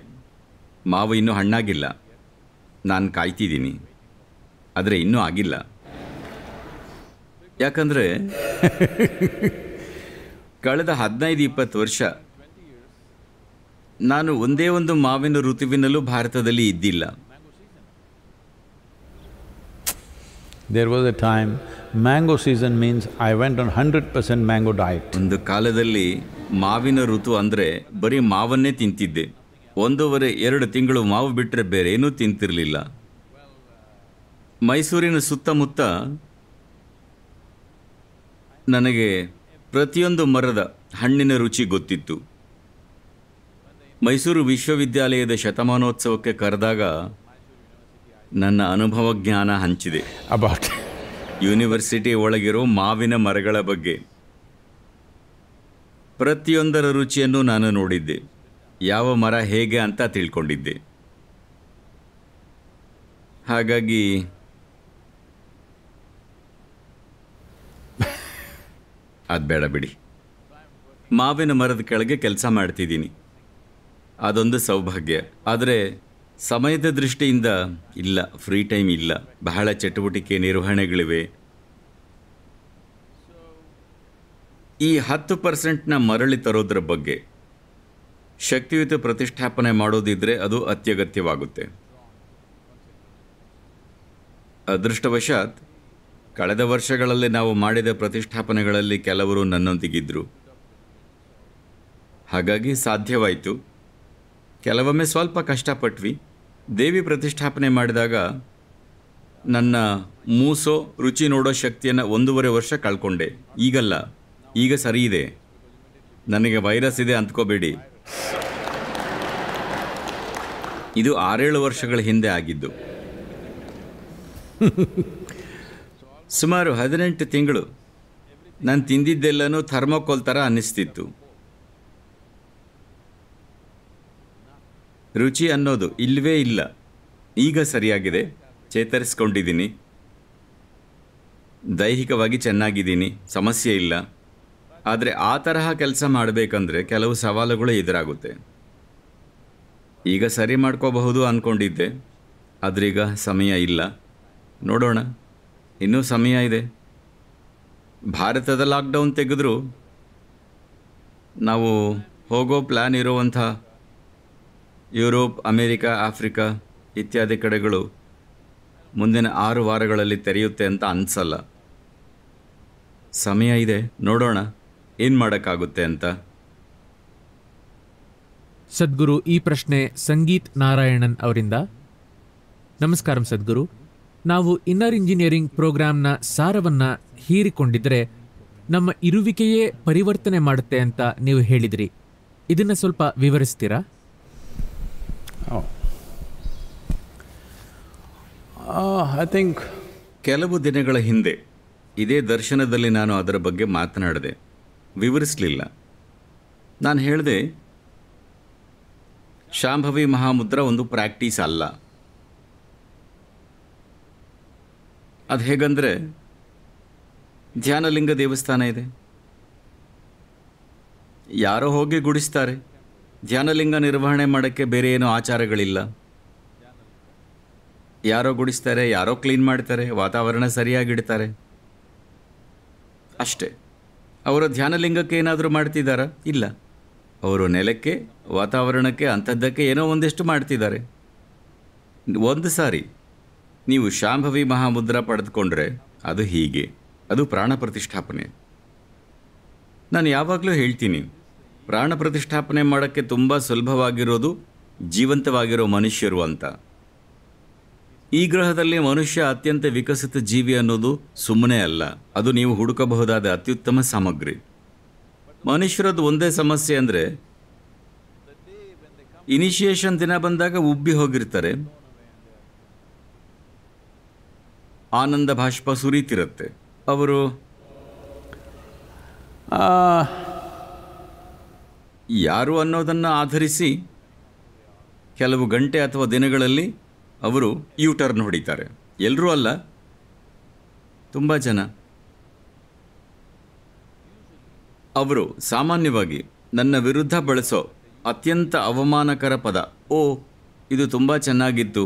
ಮಾವು ಇನ್ನೂ ಹಣ್ಣಾಗಿಲ್ಲ ನಾನು ಕಾಯ್ತಿದ್ದೀನಿ ಆದರೆ ಇನ್ನೂ ಆಗಿಲ್ಲ ಯಾಕಂದರೆ ಕಳೆದ ಹದಿನೈದು ಇಪ್ಪತ್ತು ವರ್ಷ ನಾನು ಒಂದೇ ಒಂದು ಮಾವಿನ ಋತುವಿನಲ್ಲೂ ಭಾರತದಲ್ಲಿ ಇದ್ದಿಲ್ಲ There was a time, mango season means I went on 100% mango diet. ಒಂದು ಕಾಲದಲ್ಲಿ ಮಾವಿನ ಋತು ಅಂದರೆ ಬರೀ ಮಾವನ್ನೇ ತಿಂತಿದ್ದೆ ಒಂದೂವರೆ ಎರಡು ತಿಂಗಳು ಮಾವು ಬಿಟ್ಟರೆ ಬೇರೆ ಏನೂ ತಿಂತಿರಲಿಲ್ಲ ಮೈಸೂರಿನ ಸುತ್ತಮುತ್ತ ನನಗೆ ಪ್ರತಿಯೊಂದು ಮರದ ಹಣ್ಣಿನ ರುಚಿ ಗೊತ್ತಿತ್ತು ಮೈಸೂರು ವಿಶ್ವವಿದ್ಯಾಲಯದ ಶತಮಾನೋತ್ಸವಕ್ಕೆ ಕರೆದಾಗ ನನ್ನ ಅನುಭವ ಜ್ಞಾನ ಹಂಚಿದೆ ಅಬೌಟ್ ಯೂನಿವರ್ಸಿಟಿ ಒಳಗಿರೋ ಮಾವಿನ ಮರಗಳ ಬಗ್ಗೆ ಪ್ರತಿಯೊಂದರ ರುಚಿಯನ್ನು ನಾನು ನೋಡಿದ್ದೆ ಯಾವ ಮರ ಹೇಗೆ ಅಂತ ತಿಳ್ಕೊಂಡಿದ್ದೆ ಹಾಗಾಗಿ ಅದು ಬೇಡ ಬಿಡಿ ಮಾವಿನ ಮರದ ಕೆಳಗೆ ಕೆಲಸ ಮಾಡ್ತಿದ್ದೀನಿ ಅದೊಂದು ಸೌಭಾಗ್ಯ ಆದರೆ ಸಮಯದ ದೃಷ್ಟಿಯಿಂದ ಇಲ್ಲ ಫ್ರೀ ಟೈಮ್ ಇಲ್ಲ ಬಹಳ ಚಟುವಟಿಕೆ ನಿರ್ವಹಣೆಗಳಿವೆ ಈ ಹತ್ತು ಪರ್ಸೆಂಟ್ನ ಮರಳಿ ತರೋದ್ರ ಬಗ್ಗೆ ಶಕ್ತಿಯುತ ಪ್ರತಿಷ್ಠಾಪನೆ ಮಾಡೋದಿದ್ರೆ ಅದು ಅತ್ಯಗತ್ಯವಾಗುತ್ತೆ ಅದೃಷ್ಟವಶಾತ್ ಕಳೆದ ವರ್ಷಗಳಲ್ಲಿ ನಾವು ಮಾಡಿದ ಪ್ರತಿಷ್ಠಾಪನೆಗಳಲ್ಲಿ ಕೆಲವರು ನನ್ನೊಂದಿಗಿದ್ರು ಹಾಗಾಗಿ ಸಾಧ್ಯವಾಯಿತು ಕೆಲವೊಮ್ಮೆ ಸ್ವಲ್ಪ ಕಷ್ಟಪಟ್ವಿ ದೇವಿ ಪ್ರತಿಷ್ಠಾಪನೆ ಮಾಡಿದಾಗ ನನ್ನ ಮೂಸೋ ರುಚಿ ನೋಡೋ ಶಕ್ತಿಯನ್ನು ಒಂದೂವರೆ ವರ್ಷ ಕಳ್ಕೊಂಡೆ ಈಗಲ್ಲ ಈಗ ಸರಿ ಇದೆ ನನಗೆ ವೈರಸ್ ಇದೆ ಅಂದ್ಕೋಬೇಡಿ ಇದು ಆರೇಳು ವರ್ಷಗಳ ಹಿಂದೆ ಆಗಿದ್ದು ಸುಮಾರು ಹದಿನೆಂಟು ತಿಂಗಳು ನಾನು ತಿಂದಿದ್ದೆಲ್ಲನೂ ಥರ್ಮೋಕೋಲ್ ಥರ ಅನ್ನಿಸ್ತಿತ್ತು ರುಚಿ ಅನ್ನೋದು ಇಲ್ಲವೇ ಇಲ್ಲ ಈಗ ಸರಿಯಾಗಿದೆ ಚೇತರಿಸ್ಕೊಂಡಿದ್ದೀನಿ ದೈಹಿಕವಾಗಿ ಚೆನ್ನಾಗಿದ್ದೀನಿ ಸಮಸ್ಯೆ ಇಲ್ಲ ಆದರೆ ಆ ತರಹ ಕೆಲಸ ಮಾಡಬೇಕಂದ್ರೆ ಕೆಲವು ಸವಾಲುಗಳು ಎದುರಾಗುತ್ತೆ ಈಗ ಸರಿ ಮಾಡ್ಕೋಬಹುದು ಅಂದ್ಕೊಂಡಿದ್ದೆ ಆದ್ರೀಗ ಸಮಯ ಇಲ್ಲ ನೋಡೋಣ ಇನ್ನೂ ಸಮಯ ಇದೆ ಭಾರತದ ಲಾಕ್ಡೌನ್ ತೆಗೆದರೂ ನಾವು ಹೋಗೋ ಪ್ಲ್ಯಾನ್ ಇರುವಂಥ ಯುರೋಪ್ ಅಮೇರಿಕಾ ಆಫ್ರಿಕಾ ಇತ್ಯಾದಿ ಕಡೆಗಳು ಮುಂದಿನ ಆರು ವಾರಗಳಲ್ಲಿ ತೆರೆಯುತ್ತೆ ಅಂತ ಅನಿಸಲ್ಲ ಸಮಯ ಇದೆ ನೋಡೋಣ ಏನು ಮಾಡೋಕ್ಕಾಗುತ್ತೆ ಅಂತ ಸದ್ಗುರು ಈ ಪ್ರಶ್ನೆ ಸಂಗೀತ್ ನಾರಾಯಣನ್ ಅವರಿಂದ ನಮಸ್ಕಾರ ಸದ್ಗುರು ನಾವು ಇನ್ನರ್ ಇಂಜಿನಿಯರಿಂಗ್ ಪ್ರೋಗ್ರಾಂನ ಸಾರವನ್ನು ಹೀರಿಕೊಂಡಿದ್ದರೆ ನಮ್ಮ ಇರುವಿಕೆಯೇ ಪರಿವರ್ತನೆ ಮಾಡುತ್ತೆ ಅಂತ ನೀವು ಹೇಳಿದಿರಿ ಇದನ್ನು ಸ್ವಲ್ಪ ವಿವರಿಸ್ತೀರಾ ಐ oh. Uh, ಕೆಲವು ದಿನಗಳ ಹಿಂದೆ ಇದೇ ದರ್ಶನದಲ್ಲಿ ನಾನು ಅದರ ಬಗ್ಗೆ ಮಾತನಾಡಿದೆ ವಿವರಿಸಲಿಲ್ಲ ನಾನು ಹೇಳಿದೆ ಶಾಂಭವಿ ಮಹಾಮುದ್ರ ಒಂದು ಪ್ರಾಕ್ಟೀಸ್ ಅಲ್ಲ ಅದು ಹೇಗಂದರೆ ಧ್ಯಾನಲಿಂಗ ದೇವಸ್ಥಾನ ಇದೆ ಯಾರೋ ಹೋಗಿ ಗುಡಿಸ್ತಾರೆ ಧ್ಯಾನಲಿಂಗ ನಿರ್ವಹಣೆ ಮಾಡೋಕ್ಕೆ ಬೇರೆ ಏನೋ ಆಚಾರಗಳಿಲ್ಲ ಯಾರೋ ಗುಡಿಸ್ತಾರೆ ಯಾರೋ ಕ್ಲೀನ್ ಮಾಡ್ತಾರೆ ವಾತಾವರಣ ಸರಿಯಾಗಿಡ್ತಾರೆ ಅಷ್ಟೇ ಅವರ ಧ್ಯಾನಲಿಂಗಕ್ಕೆ ಏನಾದರೂ ಮಾಡ್ತಿದ್ದಾರಾ ಇಲ್ಲ ಅವರು ನೆಲಕ್ಕೆ ವಾತಾವರಣಕ್ಕೆ ಅಂಥದ್ದಕ್ಕೆ ಏನೋ ಒಂದಿಷ್ಟು ಮಾಡ್ತಿದ್ದಾರೆ ಒಂದು ಸಾರಿ ನೀವು ಶಾಂಭವಿ ಮಹಾಮುದ್ರ ಪಡೆದುಕೊಂಡ್ರೆ ಅದು ಹೀಗೆ ಅದು ಪ್ರಾಣ ಪ್ರತಿಷ್ಠಾಪನೆ ನಾನು ಯಾವಾಗಲೂ ಹೇಳ್ತೀನಿ ಪ್ರಾಣ ಪ್ರತಿಷ್ಠಾಪನೆ ಮಾಡೋಕ್ಕೆ ತುಂಬ ಸುಲಭವಾಗಿರೋದು ಜೀವಂತವಾಗಿರೋ ಮನುಷ್ಯರು ಅಂತ ಈ ಗ್ರಹದಲ್ಲಿ ಮನುಷ್ಯ ಅತ್ಯಂತ ವಿಕಸಿತ ಜೀವಿ ಅನ್ನೋದು ಸುಮ್ಮನೆ ಅಲ್ಲ ಅದು ನೀವು ಹುಡುಕಬಹುದಾದ ಅತ್ಯುತ್ತಮ ಸಾಮಗ್ರಿ ಮನುಷ್ಯರದ್ದು ಒಂದೇ ಸಮಸ್ಯೆ ಅಂದರೆ ಇನಿಷಿಯೇಷನ್ ದಿನ ಬಂದಾಗ ಉಬ್ಬಿ ಹೋಗಿರ್ತಾರೆ ಆನಂದ ಭಾಷ್ಪ ಸುರಿತಿರುತ್ತೆ ಅವರು ಯಾರು ಅನ್ನೋದನ್ನು ಆಧರಿಸಿ ಕೆಲವು ಗಂಟೆ ಅಥವಾ ದಿನಗಳಲ್ಲಿ ಅವರು ಯು ಟರ್ನ್ ಹೊಡಿತಾರೆ ಎಲ್ಲರೂ ಅಲ್ಲ ತುಂಬ ಜನ ಅವರು ಸಾಮಾನ್ಯವಾಗಿ ನನ್ನ ವಿರುದ್ಧ ಬಳಸೋ ಅತ್ಯಂತ ಅವಮಾನಕರ ಪದ ಓ ಇದು ತುಂಬ ಚೆನ್ನಾಗಿತ್ತು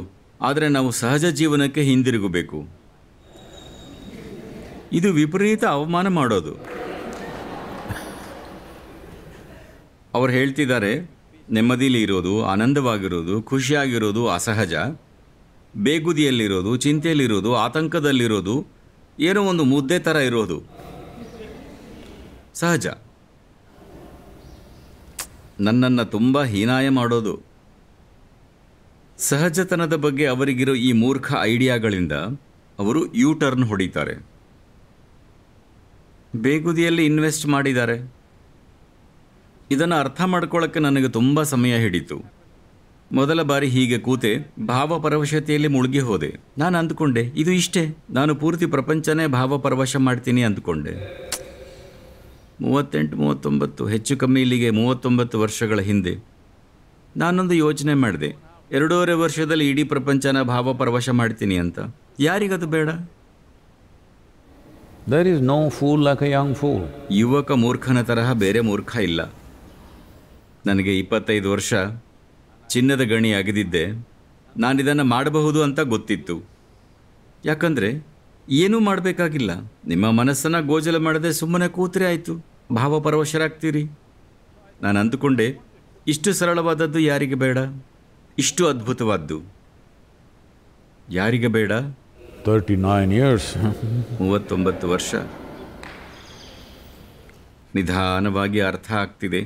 ಆದರೆ ನಾವು ಸಹಜ ಜೀವನಕ್ಕೆ ಹಿಂದಿರುಗಬೇಕು ಇದು ವಿಪರೀತ ಅವಮಾನ ಮಾಡೋದು ಅವ್ರು ಹೇಳ್ತಿದ್ದಾರೆ ನೆಮ್ಮದಿಲಿ ಇರೋದು ಆನಂದವಾಗಿರೋದು ಖುಷಿಯಾಗಿರೋದು ಅಸಹಜ ಬೇಗುದಿಯಲ್ಲಿರೋದು ಚಿಂತೆಯಲ್ಲಿರೋದು ಆತಂಕದಲ್ಲಿರೋದು ಏನೋ ಒಂದು ಮುದ್ದೆ ಥರ ಇರೋದು ಸಹಜ ನನ್ನನ್ನು ತುಂಬ ಹೀನಾಯ ಮಾಡೋದು ಸಹಜತನದ ಬಗ್ಗೆ ಅವರಿಗಿರೋ ಈ ಮೂರ್ಖ ಐಡಿಯಾಗಳಿಂದ ಅವರು ಯೂ ಟರ್ನ್ ಹೊಡಿತಾರೆ ಬೇಗುದಿಯಲ್ಲಿ ಇನ್ವೆಸ್ಟ್ ಮಾಡಿದ್ದಾರೆ ಇದನ್ನು ಅರ್ಥ ಮಾಡ್ಕೊಳ್ಳೋಕ್ಕೆ ನನಗೆ ತುಂಬ ಸಮಯ ಹಿಡಿತು ಮೊದಲ ಬಾರಿ ಹೀಗೆ ಕೂತೆ ಭಾವಪರವಶತೆಯಲ್ಲಿ ಮುಳುಗಿ ಹೋದೆ ನಾನು ಅಂದ್ಕೊಂಡೆ ಇದು ಇಷ್ಟೇ ನಾನು ಪೂರ್ತಿ ಪ್ರಪಂಚನೇ ಭಾವಪರವಶ ಮಾಡ್ತೀನಿ ಅಂದ್ಕೊಂಡೆ ಮೂವತ್ತೆಂಟು ಮೂವತ್ತೊಂಬತ್ತು ಹೆಚ್ಚು ಕಮ್ಮಿ ಇಲ್ಲಿಗೆ ಮೂವತ್ತೊಂಬತ್ತು ವರ್ಷಗಳ ಹಿಂದೆ ನಾನೊಂದು ಯೋಚನೆ ಮಾಡಿದೆ ಎರಡೂವರೆ ವರ್ಷದಲ್ಲಿ ಇಡೀ ಪ್ರಪಂಚನ ಭಾವಪರವಶ ಮಾಡ್ತೀನಿ ಅಂತ ಯಾರಿಗದು ಬೇಡ there is no fool like a fool ಯುವಕ ಮೂರ್ಖನ ತರಹ ಬೇರೆ ಮೂರ್ಖ ಇಲ್ಲ ನನಗೆ ಇಪ್ಪತ್ತೈದು ವರ್ಷ ಚಿನ್ನದ ಗಣಿ ಅಗೆದಿದ್ದೆ ಇದನ್ನು ಮಾಡಬಹುದು ಅಂತ ಗೊತ್ತಿತ್ತು ಯಾಕಂದರೆ ಏನೂ ಮಾಡಬೇಕಾಗಿಲ್ಲ ನಿಮ್ಮ ಮನಸ್ಸನ್ನು ಗೋಜಲ ಮಾಡದೆ ಸುಮ್ಮನೆ ಕೂತ್ರೆ ಆಯಿತು ಭಾವಪರವಶರಾಗ್ತೀರಿ ನಾನು ಅಂದುಕೊಂಡೆ ಇಷ್ಟು ಸರಳವಾದದ್ದು ಯಾರಿಗೆ ಬೇಡ ಇಷ್ಟು ಅದ್ಭುತವಾದ್ದು ಯಾರಿಗೆ ಬೇಡ ತರ್ಟಿ ನೈನ್ ಇಯರ್ಸ್ ಮೂವತ್ತೊಂಬತ್ತು ವರ್ಷ ನಿಧಾನವಾಗಿ ಅರ್ಥ ಆಗ್ತಿದೆ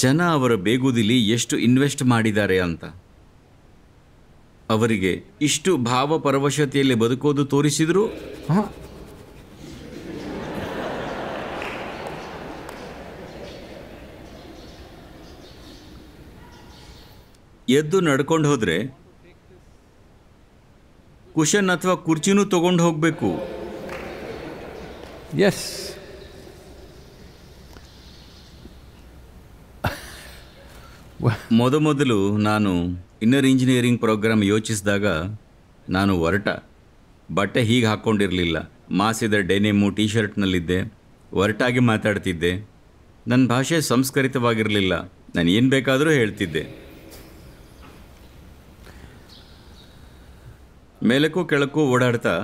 ಜನ ಅವರ ಬೇಗುದಿಲಿ ಎಷ್ಟು ಇನ್ವೆಸ್ಟ್ ಮಾಡಿದ್ದಾರೆ ಅಂತ ಅವರಿಗೆ ಇಷ್ಟು ಭಾವ ಪರವಶತೆಯಲ್ಲಿ ಬದುಕೋದು ತೋರಿಸಿದ್ರು ಎದ್ದು ನಡ್ಕೊಂಡು ಹೋದ್ರೆ ಕುಶನ್ ಅಥವಾ ಕುರ್ಚಿನೂ ತಗೊಂಡು ಹೋಗಬೇಕು ಎಸ್ ಮೊದಮೊದಲು ನಾನು ಇನ್ನರ್ ಇಂಜಿನಿಯರಿಂಗ್ ಪ್ರೋಗ್ರಾಮ್ ಯೋಚಿಸಿದಾಗ ನಾನು ಹೊರಟ ಬಟ್ಟೆ ಹೀಗೆ ಹಾಕ್ಕೊಂಡಿರಲಿಲ್ಲ ಮಾಸಿದ ಡೆನಿಮು ಟೀ ಶರ್ಟ್ನಲ್ಲಿದ್ದೆ ಒರಟಾಗಿ ಮಾತಾಡ್ತಿದ್ದೆ ನನ್ನ ಭಾಷೆ ಸಂಸ್ಕರಿತವಾಗಿರಲಿಲ್ಲ ನಾನು ಏನು ಬೇಕಾದರೂ ಹೇಳ್ತಿದ್ದೆ ಮೇಲಕ್ಕೂ ಕೆಳಕ್ಕೂ ಓಡಾಡ್ತಾ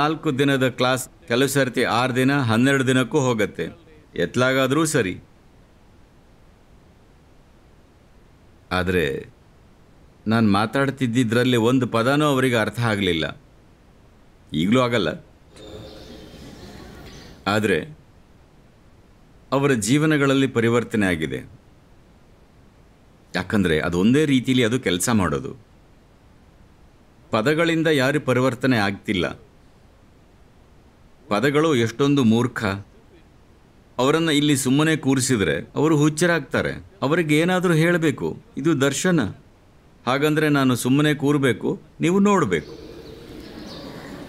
ನಾಲ್ಕು ದಿನದ ಕ್ಲಾಸ್ ಕೆಲವು ಸರ್ತಿ ಆರು ದಿನ ಹನ್ನೆರಡು ದಿನಕ್ಕೂ ಹೋಗುತ್ತೆ ಎತ್ಲಾಗಾದರೂ ಸರಿ ಆದರೆ ನಾನು ಮಾತಾಡ್ತಿದ್ದಿದ್ರಲ್ಲಿ ಒಂದು ಪದನೂ ಅವರಿಗೆ ಅರ್ಥ ಆಗಲಿಲ್ಲ ಈಗಲೂ ಆಗಲ್ಲ ಆದರೆ ಅವರ ಜೀವನಗಳಲ್ಲಿ ಪರಿವರ್ತನೆ ಆಗಿದೆ ಯಾಕಂದರೆ ಒಂದೇ ರೀತಿಯಲ್ಲಿ ಅದು ಕೆಲಸ ಮಾಡೋದು ಪದಗಳಿಂದ ಯಾರು ಪರಿವರ್ತನೆ ಆಗ್ತಿಲ್ಲ ಪದಗಳು ಎಷ್ಟೊಂದು ಮೂರ್ಖ ಅವರನ್ನು ಇಲ್ಲಿ ಸುಮ್ಮನೆ ಕೂರಿಸಿದ್ರೆ ಅವರು ಹುಚ್ಚರಾಗ್ತಾರೆ ಅವರಿಗೆ ಏನಾದರೂ ಹೇಳಬೇಕು ಇದು ದರ್ಶನ ಹಾಗಂದರೆ ನಾನು ಸುಮ್ಮನೆ ಕೂರಬೇಕು ನೀವು ನೋಡಬೇಕು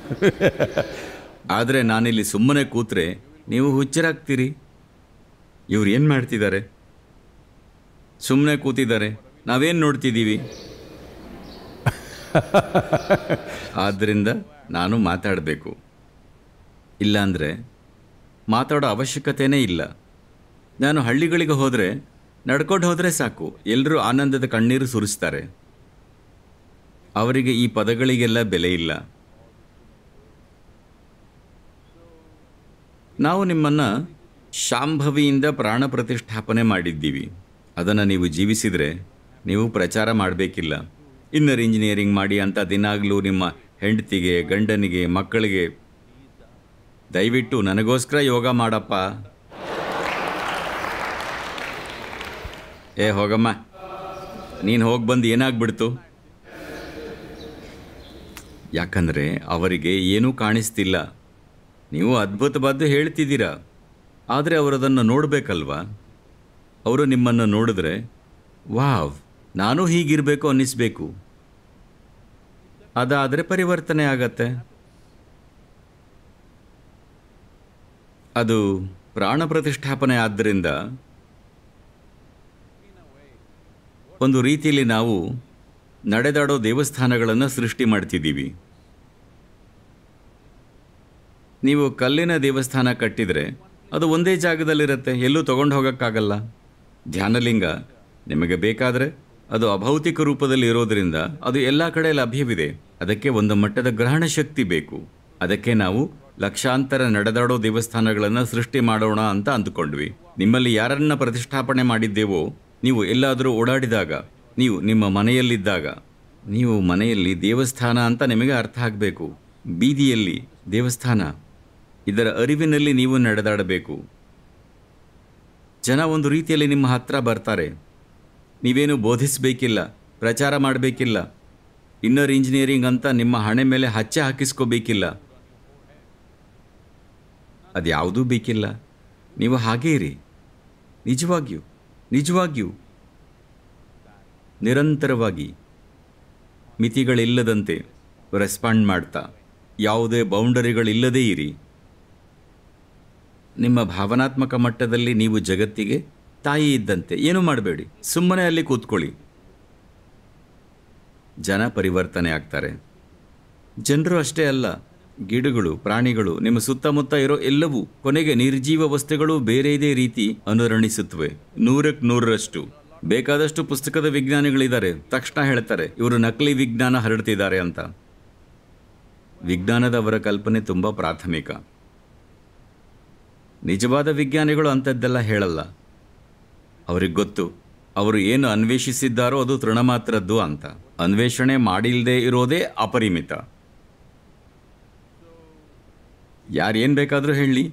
ಆದರೆ ನಾನಿಲ್ಲಿ ಸುಮ್ಮನೆ ಕೂತ್ರೆ ನೀವು ಹುಚ್ಚರಾಗ್ತೀರಿ ಇವ್ರು ಏನು ಮಾಡ್ತಿದ್ದಾರೆ ಸುಮ್ಮನೆ ಕೂತಿದ್ದಾರೆ ನಾವೇನು ನೋಡ್ತಿದ್ದೀವಿ ಆದ್ದರಿಂದ ನಾನು ಮಾತಾಡಬೇಕು ಇಲ್ಲಾಂದರೆ ಮಾತಾಡೋ ಅವಶ್ಯಕತೆಯೇ ಇಲ್ಲ ನಾನು ಹಳ್ಳಿಗಳಿಗೆ ಹೋದರೆ ನಡ್ಕೊಂಡು ಹೋದರೆ ಸಾಕು ಎಲ್ಲರೂ ಆನಂದದ ಕಣ್ಣೀರು ಸುರಿಸ್ತಾರೆ ಅವರಿಗೆ ಈ ಪದಗಳಿಗೆಲ್ಲ ಬೆಲೆ ಇಲ್ಲ ನಾವು ನಿಮ್ಮನ್ನು ಶಾಂಭವಿಯಿಂದ ಪ್ರಾಣ ಪ್ರತಿಷ್ಠಾಪನೆ ಮಾಡಿದ್ದೀವಿ ಅದನ್ನು ನೀವು ಜೀವಿಸಿದರೆ ನೀವು ಪ್ರಚಾರ ಮಾಡಬೇಕಿಲ್ಲ ಇನ್ನರ್ ಇಂಜಿನಿಯರಿಂಗ್ ಮಾಡಿ ಅಂತ ದಿನಾಗಲೂ ನಿಮ್ಮ ಹೆಂಡತಿಗೆ ಗಂಡನಿಗೆ ಮಕ್ಕಳಿಗೆ ದಯವಿಟ್ಟು ನನಗೋಸ್ಕರ ಯೋಗ ಮಾಡಪ್ಪ ಏ ಹೋಗಮ್ಮ ನೀನು ಹೋಗಿ ಬಂದು ಏನಾಗ್ಬಿಡ್ತು ಯಾಕಂದರೆ ಅವರಿಗೆ ಏನೂ ಕಾಣಿಸ್ತಿಲ್ಲ ನೀವು ಅದ್ಭುತವಾದ ಹೇಳ್ತಿದ್ದೀರ ಆದರೆ ಅವರದನ್ನು ನೋಡಬೇಕಲ್ವಾ ಅವರು ನಿಮ್ಮನ್ನು ನೋಡಿದ್ರೆ ವಾವ್ ನಾನು ಹೀಗಿರಬೇಕು ಅನ್ನಿಸ್ಬೇಕು ಅದಾದರೆ ಪರಿವರ್ತನೆ ಆಗತ್ತೆ ಅದು ಪ್ರಾಣ ಪ್ರತಿಷ್ಠಾಪನೆ ಆದ್ದರಿಂದ ಒಂದು ರೀತಿಯಲ್ಲಿ ನಾವು ನಡೆದಾಡೋ ದೇವಸ್ಥಾನಗಳನ್ನು ಸೃಷ್ಟಿ ಮಾಡ್ತಿದ್ದೀವಿ ನೀವು ಕಲ್ಲಿನ ದೇವಸ್ಥಾನ ಕಟ್ಟಿದರೆ ಅದು ಒಂದೇ ಜಾಗದಲ್ಲಿರುತ್ತೆ ಎಲ್ಲೂ ತಗೊಂಡು ಹೋಗೋಕ್ಕಾಗಲ್ಲ ಧ್ಯಾನಲಿಂಗ ನಿಮಗೆ ಬೇಕಾದರೆ ಅದು ಅಭೌತಿಕ ರೂಪದಲ್ಲಿ ಇರೋದರಿಂದ ಅದು ಎಲ್ಲ ಕಡೆ ಲಭ್ಯವಿದೆ ಅದಕ್ಕೆ ಒಂದು ಮಟ್ಟದ ಗ್ರಹಣ ಶಕ್ತಿ ಬೇಕು ಅದಕ್ಕೆ ನಾವು ಲಕ್ಷಾಂತರ ನಡೆದಾಡೋ ದೇವಸ್ಥಾನಗಳನ್ನು ಸೃಷ್ಟಿ ಮಾಡೋಣ ಅಂತ ಅಂದುಕೊಂಡ್ವಿ ನಿಮ್ಮಲ್ಲಿ ಯಾರನ್ನ ಪ್ರತಿಷ್ಠಾಪನೆ ಮಾಡಿದ್ದೇವೋ ನೀವು ಎಲ್ಲಾದರೂ ಓಡಾಡಿದಾಗ ನೀವು ನಿಮ್ಮ ಮನೆಯಲ್ಲಿದ್ದಾಗ ನೀವು ಮನೆಯಲ್ಲಿ ದೇವಸ್ಥಾನ ಅಂತ ನಿಮಗೆ ಅರ್ಥ ಆಗಬೇಕು ಬೀದಿಯಲ್ಲಿ ದೇವಸ್ಥಾನ ಇದರ ಅರಿವಿನಲ್ಲಿ ನೀವು ನಡೆದಾಡಬೇಕು ಜನ ಒಂದು ರೀತಿಯಲ್ಲಿ ನಿಮ್ಮ ಹತ್ರ ಬರ್ತಾರೆ ನೀವೇನು ಬೋಧಿಸಬೇಕಿಲ್ಲ ಪ್ರಚಾರ ಮಾಡಬೇಕಿಲ್ಲ ಇನ್ನರ್ ಇಂಜಿನಿಯರಿಂಗ್ ಅಂತ ನಿಮ್ಮ ಹಣೆ ಮೇಲೆ ಹಚ್ಚೆ ಹಾಕಿಸ್ಕೋಬೇಕಿಲ್ಲ ಅದು ಯಾವುದೂ ಬೇಕಿಲ್ಲ ನೀವು ಹಾಗೇ ಇರಿ ನಿಜವಾಗಿಯೂ ನಿಜವಾಗಿಯೂ ನಿರಂತರವಾಗಿ ಮಿತಿಗಳಿಲ್ಲದಂತೆ ರೆಸ್ಪಾಂಡ್ ಮಾಡ್ತಾ ಯಾವುದೇ ಬೌಂಡರಿಗಳಿಲ್ಲದೇ ಇರಿ ನಿಮ್ಮ ಭಾವನಾತ್ಮಕ ಮಟ್ಟದಲ್ಲಿ ನೀವು ಜಗತ್ತಿಗೆ ತಾಯಿ ಇದ್ದಂತೆ ಏನು ಮಾಡಬೇಡಿ ಸುಮ್ಮನೆ ಅಲ್ಲಿ ಕೂತ್ಕೊಳ್ಳಿ ಜನ ಪರಿವರ್ತನೆ ಆಗ್ತಾರೆ ಜನರು ಅಷ್ಟೇ ಅಲ್ಲ ಗಿಡಗಳು ಪ್ರಾಣಿಗಳು ನಿಮ್ಮ ಸುತ್ತಮುತ್ತ ಇರೋ ಎಲ್ಲವೂ ಕೊನೆಗೆ ನಿರ್ಜೀವ ವಸ್ತುಗಳು ಬೇರೆ ಇದೇ ರೀತಿ ಅನುರಣಿಸುತ್ತವೆ ನೂರಕ್ಕೆ ನೂರರಷ್ಟು ಬೇಕಾದಷ್ಟು ಪುಸ್ತಕದ ವಿಜ್ಞಾನಿಗಳಿದ್ದಾರೆ ತಕ್ಷಣ ಹೇಳ್ತಾರೆ ಇವರು ನಕಲಿ ವಿಜ್ಞಾನ ಹರಡ್ತಿದ್ದಾರೆ ಅಂತ ವಿಜ್ಞಾನದ ಅವರ ಕಲ್ಪನೆ ತುಂಬ ಪ್ರಾಥಮಿಕ ನಿಜವಾದ ವಿಜ್ಞಾನಿಗಳು ಅಂಥದ್ದೆಲ್ಲ ಹೇಳಲ್ಲ ಅವ್ರಿಗೆ ಗೊತ್ತು ಅವರು ಏನು ಅನ್ವೇಷಿಸಿದ್ದಾರೋ ಅದು ತೃಣಮಾತ್ರದ್ದು ಅಂತ ಅನ್ವೇಷಣೆ ಮಾಡಿಲ್ಲದೆ ಇರೋದೇ ಅಪರಿಮಿತ ಯಾರೇನು ಬೇಕಾದರೂ ಹೇಳಿ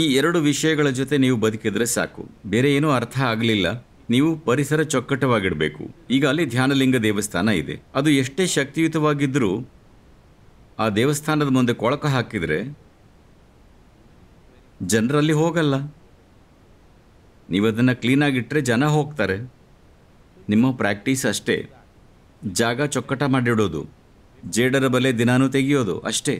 ಈ ಎರಡು ವಿಷಯಗಳ ಜೊತೆ ನೀವು ಬದುಕಿದರೆ ಸಾಕು ಬೇರೆ ಏನೂ ಅರ್ಥ ಆಗಲಿಲ್ಲ ನೀವು ಪರಿಸರ ಚೊಕ್ಕಟವಾಗಿಡಬೇಕು ಈಗ ಅಲ್ಲಿ ಧ್ಯಾನಲಿಂಗ ದೇವಸ್ಥಾನ ಇದೆ ಅದು ಎಷ್ಟೇ ಶಕ್ತಿಯುತವಾಗಿದ್ದರೂ ಆ ದೇವಸ್ಥಾನದ ಮುಂದೆ ಕೊಳಕ ಹಾಕಿದರೆ ಜನರಲ್ಲಿ ಹೋಗಲ್ಲ ನೀವು ಅದನ್ನು ಕ್ಲೀನಾಗಿಟ್ಟರೆ ಜನ ಹೋಗ್ತಾರೆ ನಿಮ್ಮ ಪ್ರಾಕ್ಟೀಸ್ ಅಷ್ಟೇ ಜಾಗ ಚೊಕ್ಕಟ ಮಾಡಿಡೋದು ಜೇಡರ ಬಲೆ ದಿನಾನೂ ತೆಗೆಯೋದು ಅಷ್ಟೇ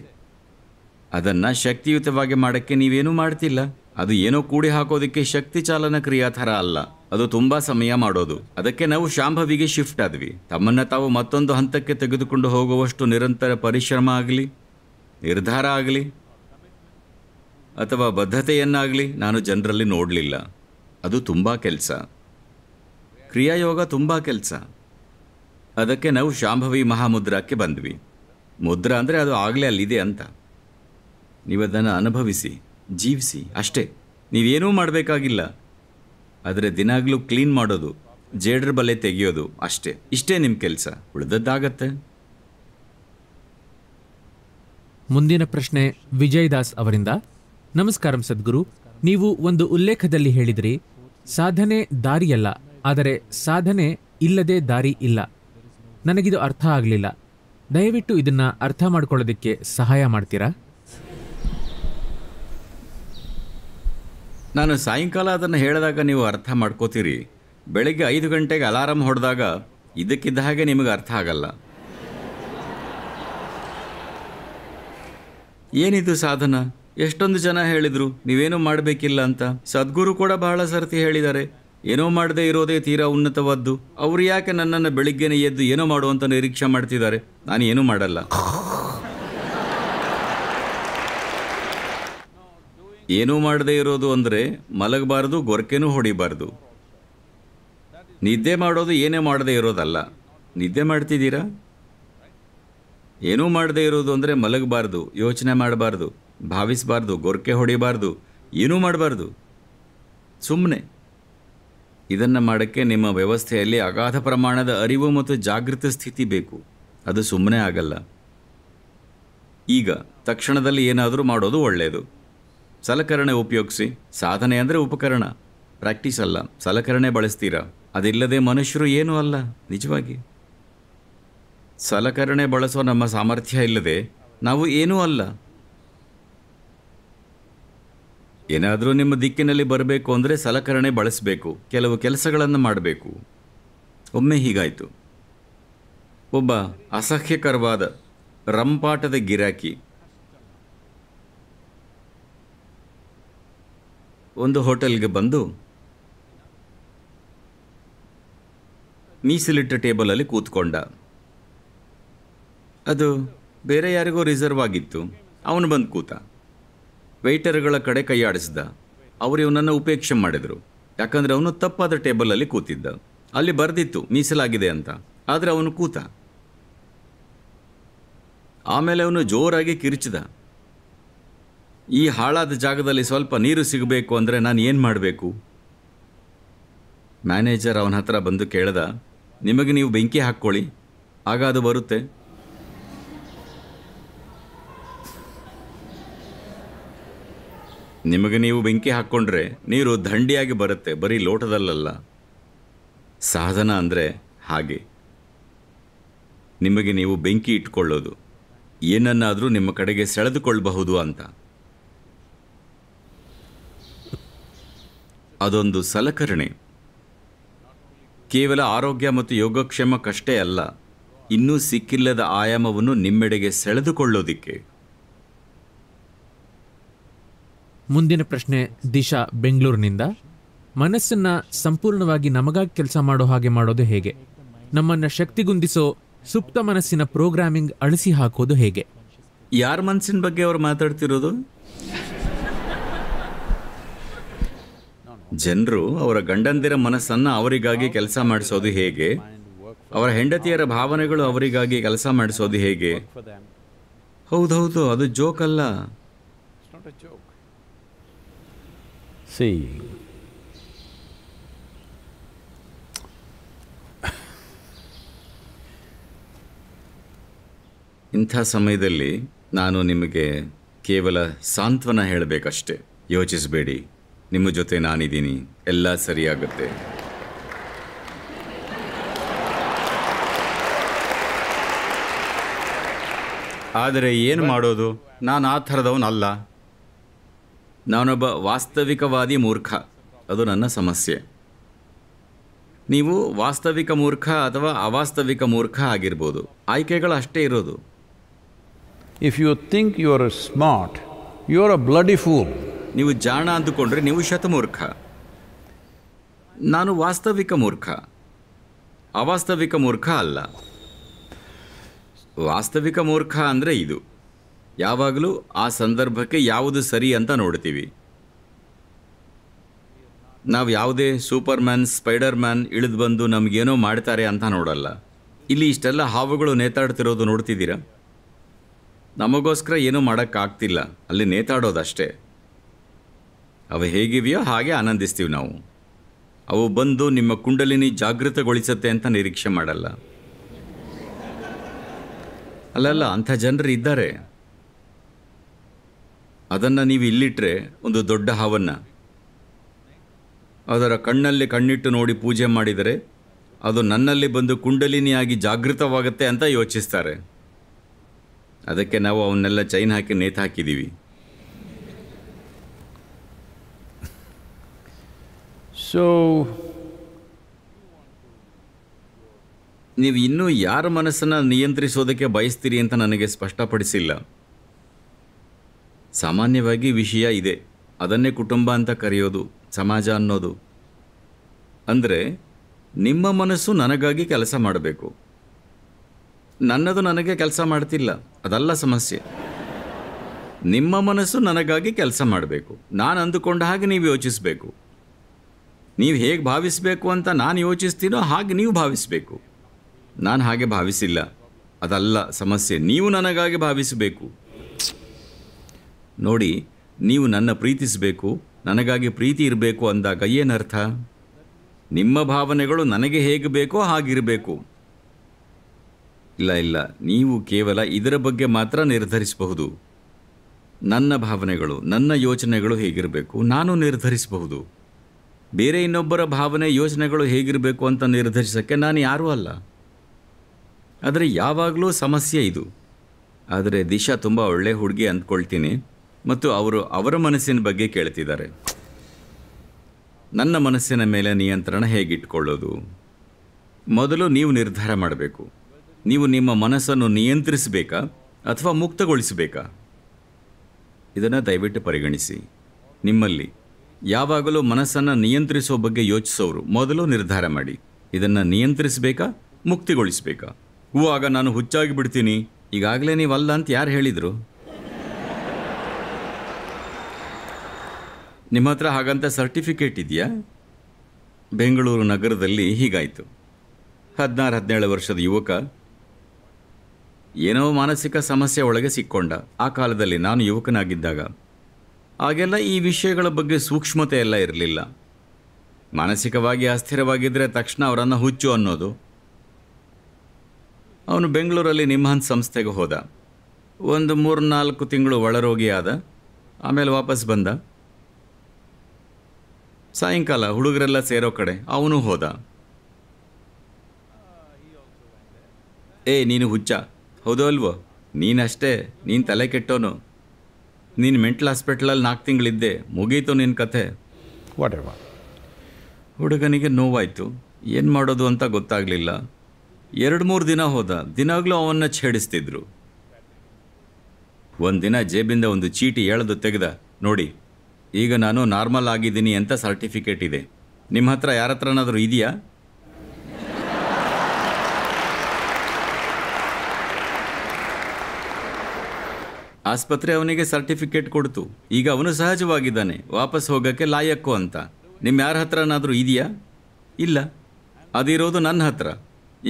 ಅದನ್ನು ಶಕ್ತಿಯುತವಾಗಿ ಮಾಡೋಕ್ಕೆ ನೀವೇನೂ ಮಾಡ್ತಿಲ್ಲ ಅದು ಏನೋ ಕೂಡಿ ಹಾಕೋದಕ್ಕೆ ಶಕ್ತಿ ಚಾಲನ ಕ್ರಿಯಾ ಥರ ಅಲ್ಲ ಅದು ತುಂಬ ಸಮಯ ಮಾಡೋದು ಅದಕ್ಕೆ ನಾವು ಶಾಂಭವಿಗೆ ಶಿಫ್ಟ್ ಆದ್ವಿ ತಮ್ಮನ್ನು ತಾವು ಮತ್ತೊಂದು ಹಂತಕ್ಕೆ ತೆಗೆದುಕೊಂಡು ಹೋಗುವಷ್ಟು ನಿರಂತರ ಪರಿಶ್ರಮ ಆಗಲಿ ನಿರ್ಧಾರ ಆಗಲಿ ಅಥವಾ ಬದ್ಧತೆಯನ್ನಾಗಲಿ ನಾನು ಜನರಲ್ಲಿ ನೋಡಲಿಲ್ಲ ಅದು ತುಂಬ ಕೆಲಸ ಕ್ರಿಯಾಯೋಗ ತುಂಬ ಕೆಲಸ ಅದಕ್ಕೆ ನಾವು ಶಾಂಭವಿ ಮಹಾಮುದ್ರಾಕ್ಕೆ ಬಂದ್ವಿ ಮುದ್ರಾ ಅಂದರೆ ಅದು ಆಗಲೇ ಅಲ್ಲಿದೆ ಅಂತ ನೀವದನ್ನು ಅನುಭವಿಸಿ ಜೀವಿಸಿ ಅಷ್ಟೇ ನೀವೇನೂ ಮಾಡಬೇಕಾಗಿಲ್ಲ ಆದರೆ ದಿನಾಗಲೂ ಕ್ಲೀನ್ ಮಾಡೋದು ಜೇಡ್ರ ಬಲೆ ತೆಗೆಯೋದು ಅಷ್ಟೇ ಇಷ್ಟೇ ನಿಮ್ಮ ಕೆಲಸ ಉಳಿದದ್ದಾಗತ್ತೆ ಮುಂದಿನ ಪ್ರಶ್ನೆ ವಿಜಯ್ ದಾಸ್ ಅವರಿಂದ ನಮಸ್ಕಾರ ಸದ್ಗುರು ನೀವು ಒಂದು ಉಲ್ಲೇಖದಲ್ಲಿ ಹೇಳಿದ್ರಿ ಸಾಧನೆ ದಾರಿಯಲ್ಲ ಆದರೆ ಸಾಧನೆ ಇಲ್ಲದೆ ದಾರಿ ಇಲ್ಲ ನನಗಿದು ಅರ್ಥ ಆಗಲಿಲ್ಲ ದಯವಿಟ್ಟು ಇದನ್ನ ಅರ್ಥ ಮಾಡ್ಕೊಳ್ಳೋದಕ್ಕೆ ಸಹಾಯ ಮಾಡ್ತೀರಾ ನಾನು ಸಾಯಂಕಾಲ ಅದನ್ನು ಹೇಳಿದಾಗ ನೀವು ಅರ್ಥ ಮಾಡ್ಕೋತೀರಿ ಬೆಳಗ್ಗೆ ಐದು ಗಂಟೆಗೆ ಅಲಾರಂ ಹೊಡೆದಾಗ ಇದಕ್ಕಿದ್ದ ಹಾಗೆ ನಿಮಗೆ ಅರ್ಥ ಆಗಲ್ಲ ಏನಿದು ಸಾಧನ ಎಷ್ಟೊಂದು ಜನ ಹೇಳಿದರು ನೀವೇನೂ ಮಾಡಬೇಕಿಲ್ಲ ಅಂತ ಸದ್ಗುರು ಕೂಡ ಬಹಳ ಸರ್ತಿ ಹೇಳಿದ್ದಾರೆ ಏನೋ ಮಾಡದೇ ಇರೋದೇ ತೀರಾ ಉನ್ನತವಾದ್ದು ಅವರು ಯಾಕೆ ನನ್ನನ್ನು ಬೆಳಿಗ್ಗೆನೇ ಎದ್ದು ಏನೋ ಮಾಡುವಂತ ನಿರೀಕ್ಷೆ ಮಾಡ್ತಿದ್ದಾರೆ ನಾನು ಏನೂ ಮಾಡಲ್ಲ ಏನೂ ಮಾಡದೇ ಇರೋದು ಅಂದರೆ ಮಲಗಬಾರ್ದು ಗೊರಕೆನೂ ಹೊಡಿಬಾರ್ದು ನಿದ್ದೆ ಮಾಡೋದು ಏನೇ ಮಾಡದೇ ಇರೋದಲ್ಲ ನಿದ್ದೆ ಮಾಡ್ತಿದ್ದೀರಾ ಏನೂ ಮಾಡದೇ ಇರೋದು ಅಂದರೆ ಮಲಗಬಾರ್ದು ಯೋಚನೆ ಮಾಡಬಾರ್ದು ಭಾವಿಸಬಾರ್ದು ಗೊರಕೆ ಹೊಡಿಬಾರ್ದು ಏನೂ ಮಾಡಬಾರ್ದು ಸುಮ್ಮನೆ ಇದನ್ನು ಮಾಡೋಕ್ಕೆ ನಿಮ್ಮ ವ್ಯವಸ್ಥೆಯಲ್ಲಿ ಅಗಾಧ ಪ್ರಮಾಣದ ಅರಿವು ಮತ್ತು ಜಾಗೃತ ಸ್ಥಿತಿ ಬೇಕು ಅದು ಸುಮ್ಮನೆ ಆಗಲ್ಲ ಈಗ ತಕ್ಷಣದಲ್ಲಿ ಏನಾದರೂ ಮಾಡೋದು ಒಳ್ಳೆಯದು ಸಲಕರಣೆ ಉಪಯೋಗಿಸಿ ಸಾಧನೆ ಅಂದರೆ ಉಪಕರಣ ಪ್ರಾಕ್ಟೀಸ್ ಅಲ್ಲ ಸಲಕರಣೆ ಬಳಸ್ತೀರಾ ಅದಿಲ್ಲದೆ ಮನುಷ್ಯರು ಏನೂ ಅಲ್ಲ ನಿಜವಾಗಿ ಸಲಕರಣೆ ಬಳಸೋ ನಮ್ಮ ಸಾಮರ್ಥ್ಯ ಇಲ್ಲದೆ ನಾವು ಏನೂ ಅಲ್ಲ ಏನಾದರೂ ನಿಮ್ಮ ದಿಕ್ಕಿನಲ್ಲಿ ಬರಬೇಕು ಅಂದರೆ ಸಲಕರಣೆ ಬಳಸಬೇಕು ಕೆಲವು ಕೆಲಸಗಳನ್ನು ಮಾಡಬೇಕು ಒಮ್ಮೆ ಹೀಗಾಯಿತು ಒಬ್ಬ ಅಸಹ್ಯಕರವಾದ ರಂಪಾಟದ ಗಿರಾಕಿ ಒಂದು ಹೋಟೆಲ್ಗೆ ಬಂದು ಮೀಸಲಿಟ್ಟ ಟೇಬಲಲ್ಲಿ ಕೂತ್ಕೊಂಡ ಅದು ಬೇರೆ ಯಾರಿಗೋ ರಿಸರ್ವ್ ಆಗಿತ್ತು ಅವನು ಬಂದು ಕೂತ ವೆಯ್ಟರ್ಗಳ ಕಡೆ ಕೈಯಾಡಿಸ್ದ ಅವರು ಇವನನ್ನು ಉಪೇಕ್ಷೆ ಮಾಡಿದರು ಯಾಕಂದರೆ ಅವನು ತಪ್ಪಾದ ಟೇಬಲಲ್ಲಿ ಕೂತಿದ್ದ ಅಲ್ಲಿ ಬರೆದಿತ್ತು ಮೀಸಲಾಗಿದೆ ಅಂತ ಆದರೆ ಅವನು ಕೂತ ಆಮೇಲೆ ಅವನು ಜೋರಾಗಿ ಕಿರಿಚಿದ ಈ ಹಾಳಾದ ಜಾಗದಲ್ಲಿ ಸ್ವಲ್ಪ ನೀರು ಸಿಗಬೇಕು ಅಂದರೆ ನಾನು ಏನು ಮಾಡಬೇಕು ಮ್ಯಾನೇಜರ್ ಅವನ ಹತ್ರ ಬಂದು ಕೇಳ್ದ ನಿಮಗೆ ನೀವು ಬೆಂಕಿ ಹಾಕ್ಕೊಳ್ಳಿ ಆಗ ಅದು ಬರುತ್ತೆ ನಿಮಗೆ ನೀವು ಬೆಂಕಿ ಹಾಕ್ಕೊಂಡ್ರೆ ನೀರು ದಂಡಿಯಾಗಿ ಬರುತ್ತೆ ಬರೀ ಲೋಟದಲ್ಲಲ್ಲ ಸಾಧನ ಅಂದರೆ ಹಾಗೆ ನಿಮಗೆ ನೀವು ಬೆಂಕಿ ಇಟ್ಕೊಳ್ಳೋದು ಏನನ್ನಾದರೂ ನಿಮ್ಮ ಕಡೆಗೆ ಸೆಳೆದುಕೊಳ್ಳಬಹುದು ಅಂತ ಅದೊಂದು ಸಲಕರಣೆ ಕೇವಲ ಆರೋಗ್ಯ ಮತ್ತು ಯೋಗಕ್ಷೇಮಕ್ಕಷ್ಟೇ ಅಲ್ಲ ಇನ್ನೂ ಸಿಕ್ಕಿಲ್ಲದ ಆಯಾಮವನ್ನು ನಿಮ್ಮೆಡೆಗೆ ಸೆಳೆದುಕೊಳ್ಳೋದಿಕ್ಕೆ ಮುಂದಿನ ಪ್ರಶ್ನೆ ದಿಶಾ ಬೆಂಗಳೂರಿನಿಂದ ಮನಸ್ಸನ್ನ ಸಂಪೂರ್ಣವಾಗಿ ನಮಗಾಗಿ ಕೆಲಸ ಮಾಡೋ ಹಾಗೆ ಮಾಡೋದು ಹೇಗೆ ನಮ್ಮನ್ನ ಶಕ್ತಿಗುಂದಿಸೋ ಸುಪ್ತ ಮನಸ್ಸಿನ ಪ್ರೋಗ್ರಾಮಿಂಗ್ ಅಳಿಸಿ ಹಾಕೋದು ಹೇಗೆ ಯಾರ ಮನಸ್ಸಿನ ಬಗ್ಗೆ ಅವರು ಮಾತಾಡ್ತಿರೋದು ಜನರು ಅವರ ಗಂಡಂದಿರ ಮನಸ್ಸನ್ನು ಅವರಿಗಾಗಿ ಕೆಲಸ ಮಾಡಿಸೋದು ಹೇಗೆ ಅವರ ಹೆಂಡತಿಯರ ಭಾವನೆಗಳು ಅವರಿಗಾಗಿ ಕೆಲಸ ಮಾಡಿಸೋದು ಹೇಗೆ ಹೌದೌದು ಅದು ಜೋಕ್ ಅಲ್ಲ ಇಂಥ ಸಮಯದಲ್ಲಿ ನಾನು ನಿಮಗೆ ಕೇವಲ ಸಾಂತ್ವನ ಹೇಳಬೇಕಷ್ಟೆ ಯೋಚಿಸಬೇಡಿ ನಿಮ್ಮ ಜೊತೆ ನಾನಿದ್ದೀನಿ ಎಲ್ಲ ಸರಿಯಾಗುತ್ತೆ ಆದರೆ ಏನು ಮಾಡೋದು ನಾನು ಆ ಥರದವನಲ್ಲ ನಾನೊಬ್ಬ ವಾಸ್ತವಿಕವಾದಿ ಮೂರ್ಖ ಅದು ನನ್ನ ಸಮಸ್ಯೆ ನೀವು ವಾಸ್ತವಿಕ ಮೂರ್ಖ ಅಥವಾ ಅವಾಸ್ತವಿಕ ಮೂರ್ಖ ಆಗಿರ್ಬೋದು ಆಯ್ಕೆಗಳು ಅಷ್ಟೇ ಇರೋದು if you think you are smart you are a bloody fool ನೀವು ಜಾಣ ಅಂದುಕೊಂಡ್ರೆ ನೀವು ಶತಮೂರ್ಖ ನಾನು ವಾಸ್ತವಿಕ ಮೂರ್ಖ ಅವಾಸ್ತವಿಕ ಮೂರ್ಖ ಅಲ್ಲ ವಾಸ್ತವಿಕ ಮೂರ್ಖ ಅಂದರೆ ಇದು ಯಾವಾಗಲೂ ಆ ಸಂದರ್ಭಕ್ಕೆ ಯಾವುದು ಸರಿ ಅಂತ ನೋಡ್ತೀವಿ ನಾವು ಯಾವುದೇ ಸೂಪರ್ಮ್ಯಾನ್ ಸ್ಪೈಡರ್ ಮ್ಯಾನ್ ಇಳಿದು ಬಂದು ನಮಗೇನೋ ಮಾಡ್ತಾರೆ ಅಂತ ನೋಡಲ್ಲ ಇಲ್ಲಿ ಇಷ್ಟೆಲ್ಲ ಹಾವುಗಳು ನೇತಾಡ್ತಿರೋದು ನೋಡ್ತಿದ್ದೀರಾ ನಮಗೋಸ್ಕರ ಏನೂ ಮಾಡೋಕ್ಕಾಗ್ತಿಲ್ಲ ಅಲ್ಲಿ ನೇತಾಡೋದಷ್ಟೇ ಅವು ಹೇಗಿವೆಯೋ ಹಾಗೆ ಆನಂದಿಸ್ತೀವಿ ನಾವು ಅವು ಬಂದು ನಿಮ್ಮ ಕುಂಡಲಿನಿ ಜಾಗೃತಗೊಳಿಸುತ್ತೆ ಅಂತ ನಿರೀಕ್ಷೆ ಮಾಡಲ್ಲ ಅಲ್ಲಲ್ಲ ಅಂಥ ಜನರು ಇದ್ದಾರೆ ಅದನ್ನು ನೀವು ಇಲ್ಲಿಟ್ಟರೆ ಒಂದು ದೊಡ್ಡ ಹಾವನ್ನು ಅದರ ಕಣ್ಣಲ್ಲಿ ಕಣ್ಣಿಟ್ಟು ನೋಡಿ ಪೂಜೆ ಮಾಡಿದರೆ ಅದು ನನ್ನಲ್ಲಿ ಬಂದು ಕುಂಡಲಿನಿಯಾಗಿ ಜಾಗೃತವಾಗುತ್ತೆ ಅಂತ ಯೋಚಿಸ್ತಾರೆ ಅದಕ್ಕೆ ನಾವು ಅವನ್ನೆಲ್ಲ ಚೈನ್ ಹಾಕಿ ನೇತು ಹಾಕಿದ್ದೀವಿ So, ನೀವು ಇನ್ನೂ ಯಾರ ಮನಸ್ಸನ್ನು ನಿಯಂತ್ರಿಸೋದಕ್ಕೆ ಬಯಸ್ತೀರಿ ಅಂತ ನನಗೆ ಸ್ಪಷ್ಟಪಡಿಸಿಲ್ಲ ಸಾಮಾನ್ಯವಾಗಿ ವಿಷಯ ಇದೆ ಅದನ್ನೇ ಕುಟುಂಬ ಅಂತ ಕರೆಯೋದು ಸಮಾಜ ಅನ್ನೋದು ಅಂದರೆ ನಿಮ್ಮ ಮನಸ್ಸು ನನಗಾಗಿ ಕೆಲಸ ಮಾಡಬೇಕು ನನ್ನದು ನನಗೆ ಕೆಲಸ ಮಾಡ್ತಿಲ್ಲ ಅದಲ್ಲ ಸಮಸ್ಯೆ ನಿಮ್ಮ ಮನಸ್ಸು ನನಗಾಗಿ ಕೆಲಸ ಮಾಡಬೇಕು ನಾನು ಅಂದುಕೊಂಡ ಹಾಗೆ ನೀವು ಯೋಚಿಸಬೇಕು ನೀವು ಹೇಗೆ ಭಾವಿಸಬೇಕು ಅಂತ ನಾನು ಯೋಚಿಸ್ತೀನೋ ಹಾಗೆ ನೀವು ಭಾವಿಸಬೇಕು ನಾನು ಹಾಗೆ ಭಾವಿಸಿಲ್ಲ ಅದಲ್ಲ ಸಮಸ್ಯೆ ನೀವು ನನಗಾಗಿ ಭಾವಿಸಬೇಕು ನೋಡಿ ನೀವು ನನ್ನ ಪ್ರೀತಿಸಬೇಕು ನನಗಾಗಿ ಪ್ರೀತಿ ಇರಬೇಕು ಅಂದಾಗ ಏನರ್ಥ ನಿಮ್ಮ ಭಾವನೆಗಳು ನನಗೆ ಹೇಗೆ ಬೇಕೋ ಹಾಗಿರಬೇಕು ಇಲ್ಲ ಇಲ್ಲ ನೀವು ಕೇವಲ ಇದರ ಬಗ್ಗೆ ಮಾತ್ರ ನಿರ್ಧರಿಸಬಹುದು ನನ್ನ ಭಾವನೆಗಳು ನನ್ನ ಯೋಚನೆಗಳು ಹೇಗಿರಬೇಕು ನಾನು ನಿರ್ಧರಿಸಬಹುದು ಬೇರೆ ಇನ್ನೊಬ್ಬರ ಭಾವನೆ ಯೋಜನೆಗಳು ಹೇಗಿರಬೇಕು ಅಂತ ನಿರ್ಧರಿಸೋಕ್ಕೆ ನಾನು ಯಾರೂ ಅಲ್ಲ ಆದರೆ ಯಾವಾಗಲೂ ಸಮಸ್ಯೆ ಇದು ಆದರೆ ದಿಶಾ ತುಂಬ ಒಳ್ಳೆ ಹುಡುಗಿ ಅಂದ್ಕೊಳ್ತೀನಿ ಮತ್ತು ಅವರು ಅವರ ಮನಸ್ಸಿನ ಬಗ್ಗೆ ಕೇಳ್ತಿದ್ದಾರೆ ನನ್ನ ಮನಸ್ಸಿನ ಮೇಲೆ ನಿಯಂತ್ರಣ ಹೇಗಿಟ್ಕೊಳ್ಳೋದು ಮೊದಲು ನೀವು ನಿರ್ಧಾರ ಮಾಡಬೇಕು ನೀವು ನಿಮ್ಮ ಮನಸ್ಸನ್ನು ನಿಯಂತ್ರಿಸಬೇಕಾ ಅಥವಾ ಮುಕ್ತಗೊಳಿಸಬೇಕಾ ಇದನ್ನು ದಯವಿಟ್ಟು ಪರಿಗಣಿಸಿ ನಿಮ್ಮಲ್ಲಿ ಯಾವಾಗಲೂ ಮನಸ್ಸನ್ನು ನಿಯಂತ್ರಿಸುವ ಬಗ್ಗೆ ಯೋಚಿಸೋರು ಮೊದಲು ನಿರ್ಧಾರ ಮಾಡಿ ಇದನ್ನು ನಿಯಂತ್ರಿಸಬೇಕಾ ಮುಕ್ತಿಗೊಳಿಸಬೇಕಾ ಹೂ ಆಗ ನಾನು ಹುಚ್ಚಾಗಿ ಬಿಡ್ತೀನಿ ಈಗಾಗಲೇ ನೀವಲ್ಲ ಅಂತ ಯಾರು ಹೇಳಿದರು ನಿಮ್ಮ ಹತ್ರ ಹಾಗಂತ ಸರ್ಟಿಫಿಕೇಟ್ ಇದೆಯಾ ಬೆಂಗಳೂರು ನಗರದಲ್ಲಿ ಹೀಗಾಯಿತು ಹದಿನಾರು ಹದಿನೇಳು ವರ್ಷದ ಯುವಕ ಏನೋ ಮಾನಸಿಕ ಸಮಸ್ಯೆ ಒಳಗೆ ಸಿಕ್ಕೊಂಡ ಆ ಕಾಲದಲ್ಲಿ ನಾನು ಯುವಕನಾಗಿದ್ದಾಗ ಆಗೆಲ್ಲ ಈ ವಿಷಯಗಳ ಬಗ್ಗೆ ಸೂಕ್ಷ್ಮತೆ ಎಲ್ಲ ಇರಲಿಲ್ಲ ಮಾನಸಿಕವಾಗಿ ಅಸ್ಥಿರವಾಗಿದ್ದರೆ ತಕ್ಷಣ ಅವರನ್ನು ಹುಚ್ಚು ಅನ್ನೋದು ಅವನು ಬೆಂಗಳೂರಲ್ಲಿ ನಿಮ್ಮ ಸಂಸ್ಥೆಗೆ ಹೋದ ಒಂದು ಮೂರು ನಾಲ್ಕು ತಿಂಗಳು ಒಳರೋಗಿ ಆದ ಆಮೇಲೆ ವಾಪಸ್ ಬಂದ ಸಾಯಂಕಾಲ ಹುಡುಗರೆಲ್ಲ ಸೇರೋ ಕಡೆ ಅವನು ಹೋದ ಏ ನೀನು ಹುಚ್ಚ ಹೌದೋ ಅಲ್ವೋ ನೀನಷ್ಟೇ ನೀನು ತಲೆ ಕೆಟ್ಟೋನು ನೀನು ಮೆಂಟಲ್ ಹಾಸ್ಪಿಟ್ಲಲ್ಲಿ ನಾಲ್ಕು ತಿಂಗಳಿದ್ದೆ ಮುಗೀತು ನಿನ್ನ ಕಥೆ ವಾಟ್ ಎವ ಹುಡುಗನಿಗೆ ನೋವಾಯಿತು ಏನು ಮಾಡೋದು ಅಂತ ಗೊತ್ತಾಗಲಿಲ್ಲ ಎರಡು ಮೂರು ದಿನ ಹೋದ ದಿನಾಗಲೂ ಅವನ್ನ ಛೇಡಿಸ್ತಿದ್ರು ಒಂದು ದಿನ ಜೇಬಿಂದ ಒಂದು ಚೀಟಿ ಎಳೆದು ತೆಗೆದ ನೋಡಿ ಈಗ ನಾನು ನಾರ್ಮಲ್ ಆಗಿದ್ದೀನಿ ಅಂತ ಸರ್ಟಿಫಿಕೇಟ್ ಇದೆ ನಿಮ್ಮ ಹತ್ರ ಯಾರ ಹತ್ರನಾದರೂ ಇದೆಯಾ ಆಸ್ಪತ್ರೆ ಅವನಿಗೆ ಸರ್ಟಿಫಿಕೇಟ್ ಕೊಡ್ತು ಈಗ ಅವನು ಸಹಜವಾಗಿದ್ದಾನೆ ವಾಪಸ್ ಹೋಗೋಕ್ಕೆ ಲಾಯಕ್ಕು ಅಂತ ನಿಮ್ಮ ಯಾರ ಹತ್ರನಾದರೂ ಇದೆಯಾ ಇಲ್ಲ ಅದಿರೋದು ನನ್ನ ಹತ್ರ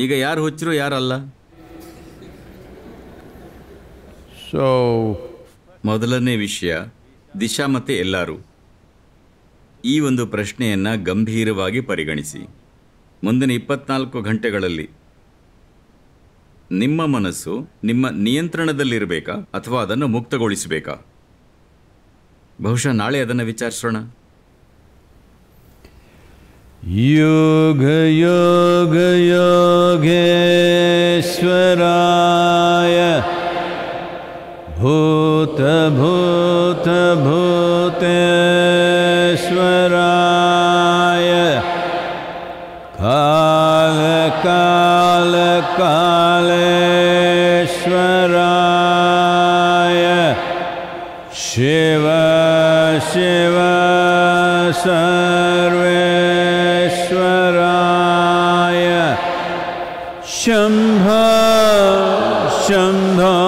ಈಗ ಯಾರು ಹುಚ್ಚರು ಯಾರಲ್ಲ ಸೋ ಮೊದಲನೇ ವಿಷಯ ದಿಶಾ ಮತ್ತೆ ಎಲ್ಲರೂ ಈ ಒಂದು ಪ್ರಶ್ನೆಯನ್ನು ಗಂಭೀರವಾಗಿ ಪರಿಗಣಿಸಿ ಮುಂದಿನ ಇಪ್ಪತ್ನಾಲ್ಕು ಗಂಟೆಗಳಲ್ಲಿ ನಿಮ್ಮ ಮನಸ್ಸು ನಿಮ್ಮ ನಿಯಂತ್ರಣದಲ್ಲಿರಬೇಕಾ ಅಥವಾ ಅದನ್ನು ಮುಕ್ತಗೊಳಿಸಬೇಕಾ ಬಹುಶಃ ನಾಳೆ ಅದನ್ನು ವಿಚಾರಿಸೋಣ ಯೋಗ ಯೋಗ ಯೋಗೇಶ್ವರಾಯ ಭೂತ ಭೂತ ಭೂತ महाकालेश्वराय शिव शिव सर्वेश्वराय शम्भ शंभ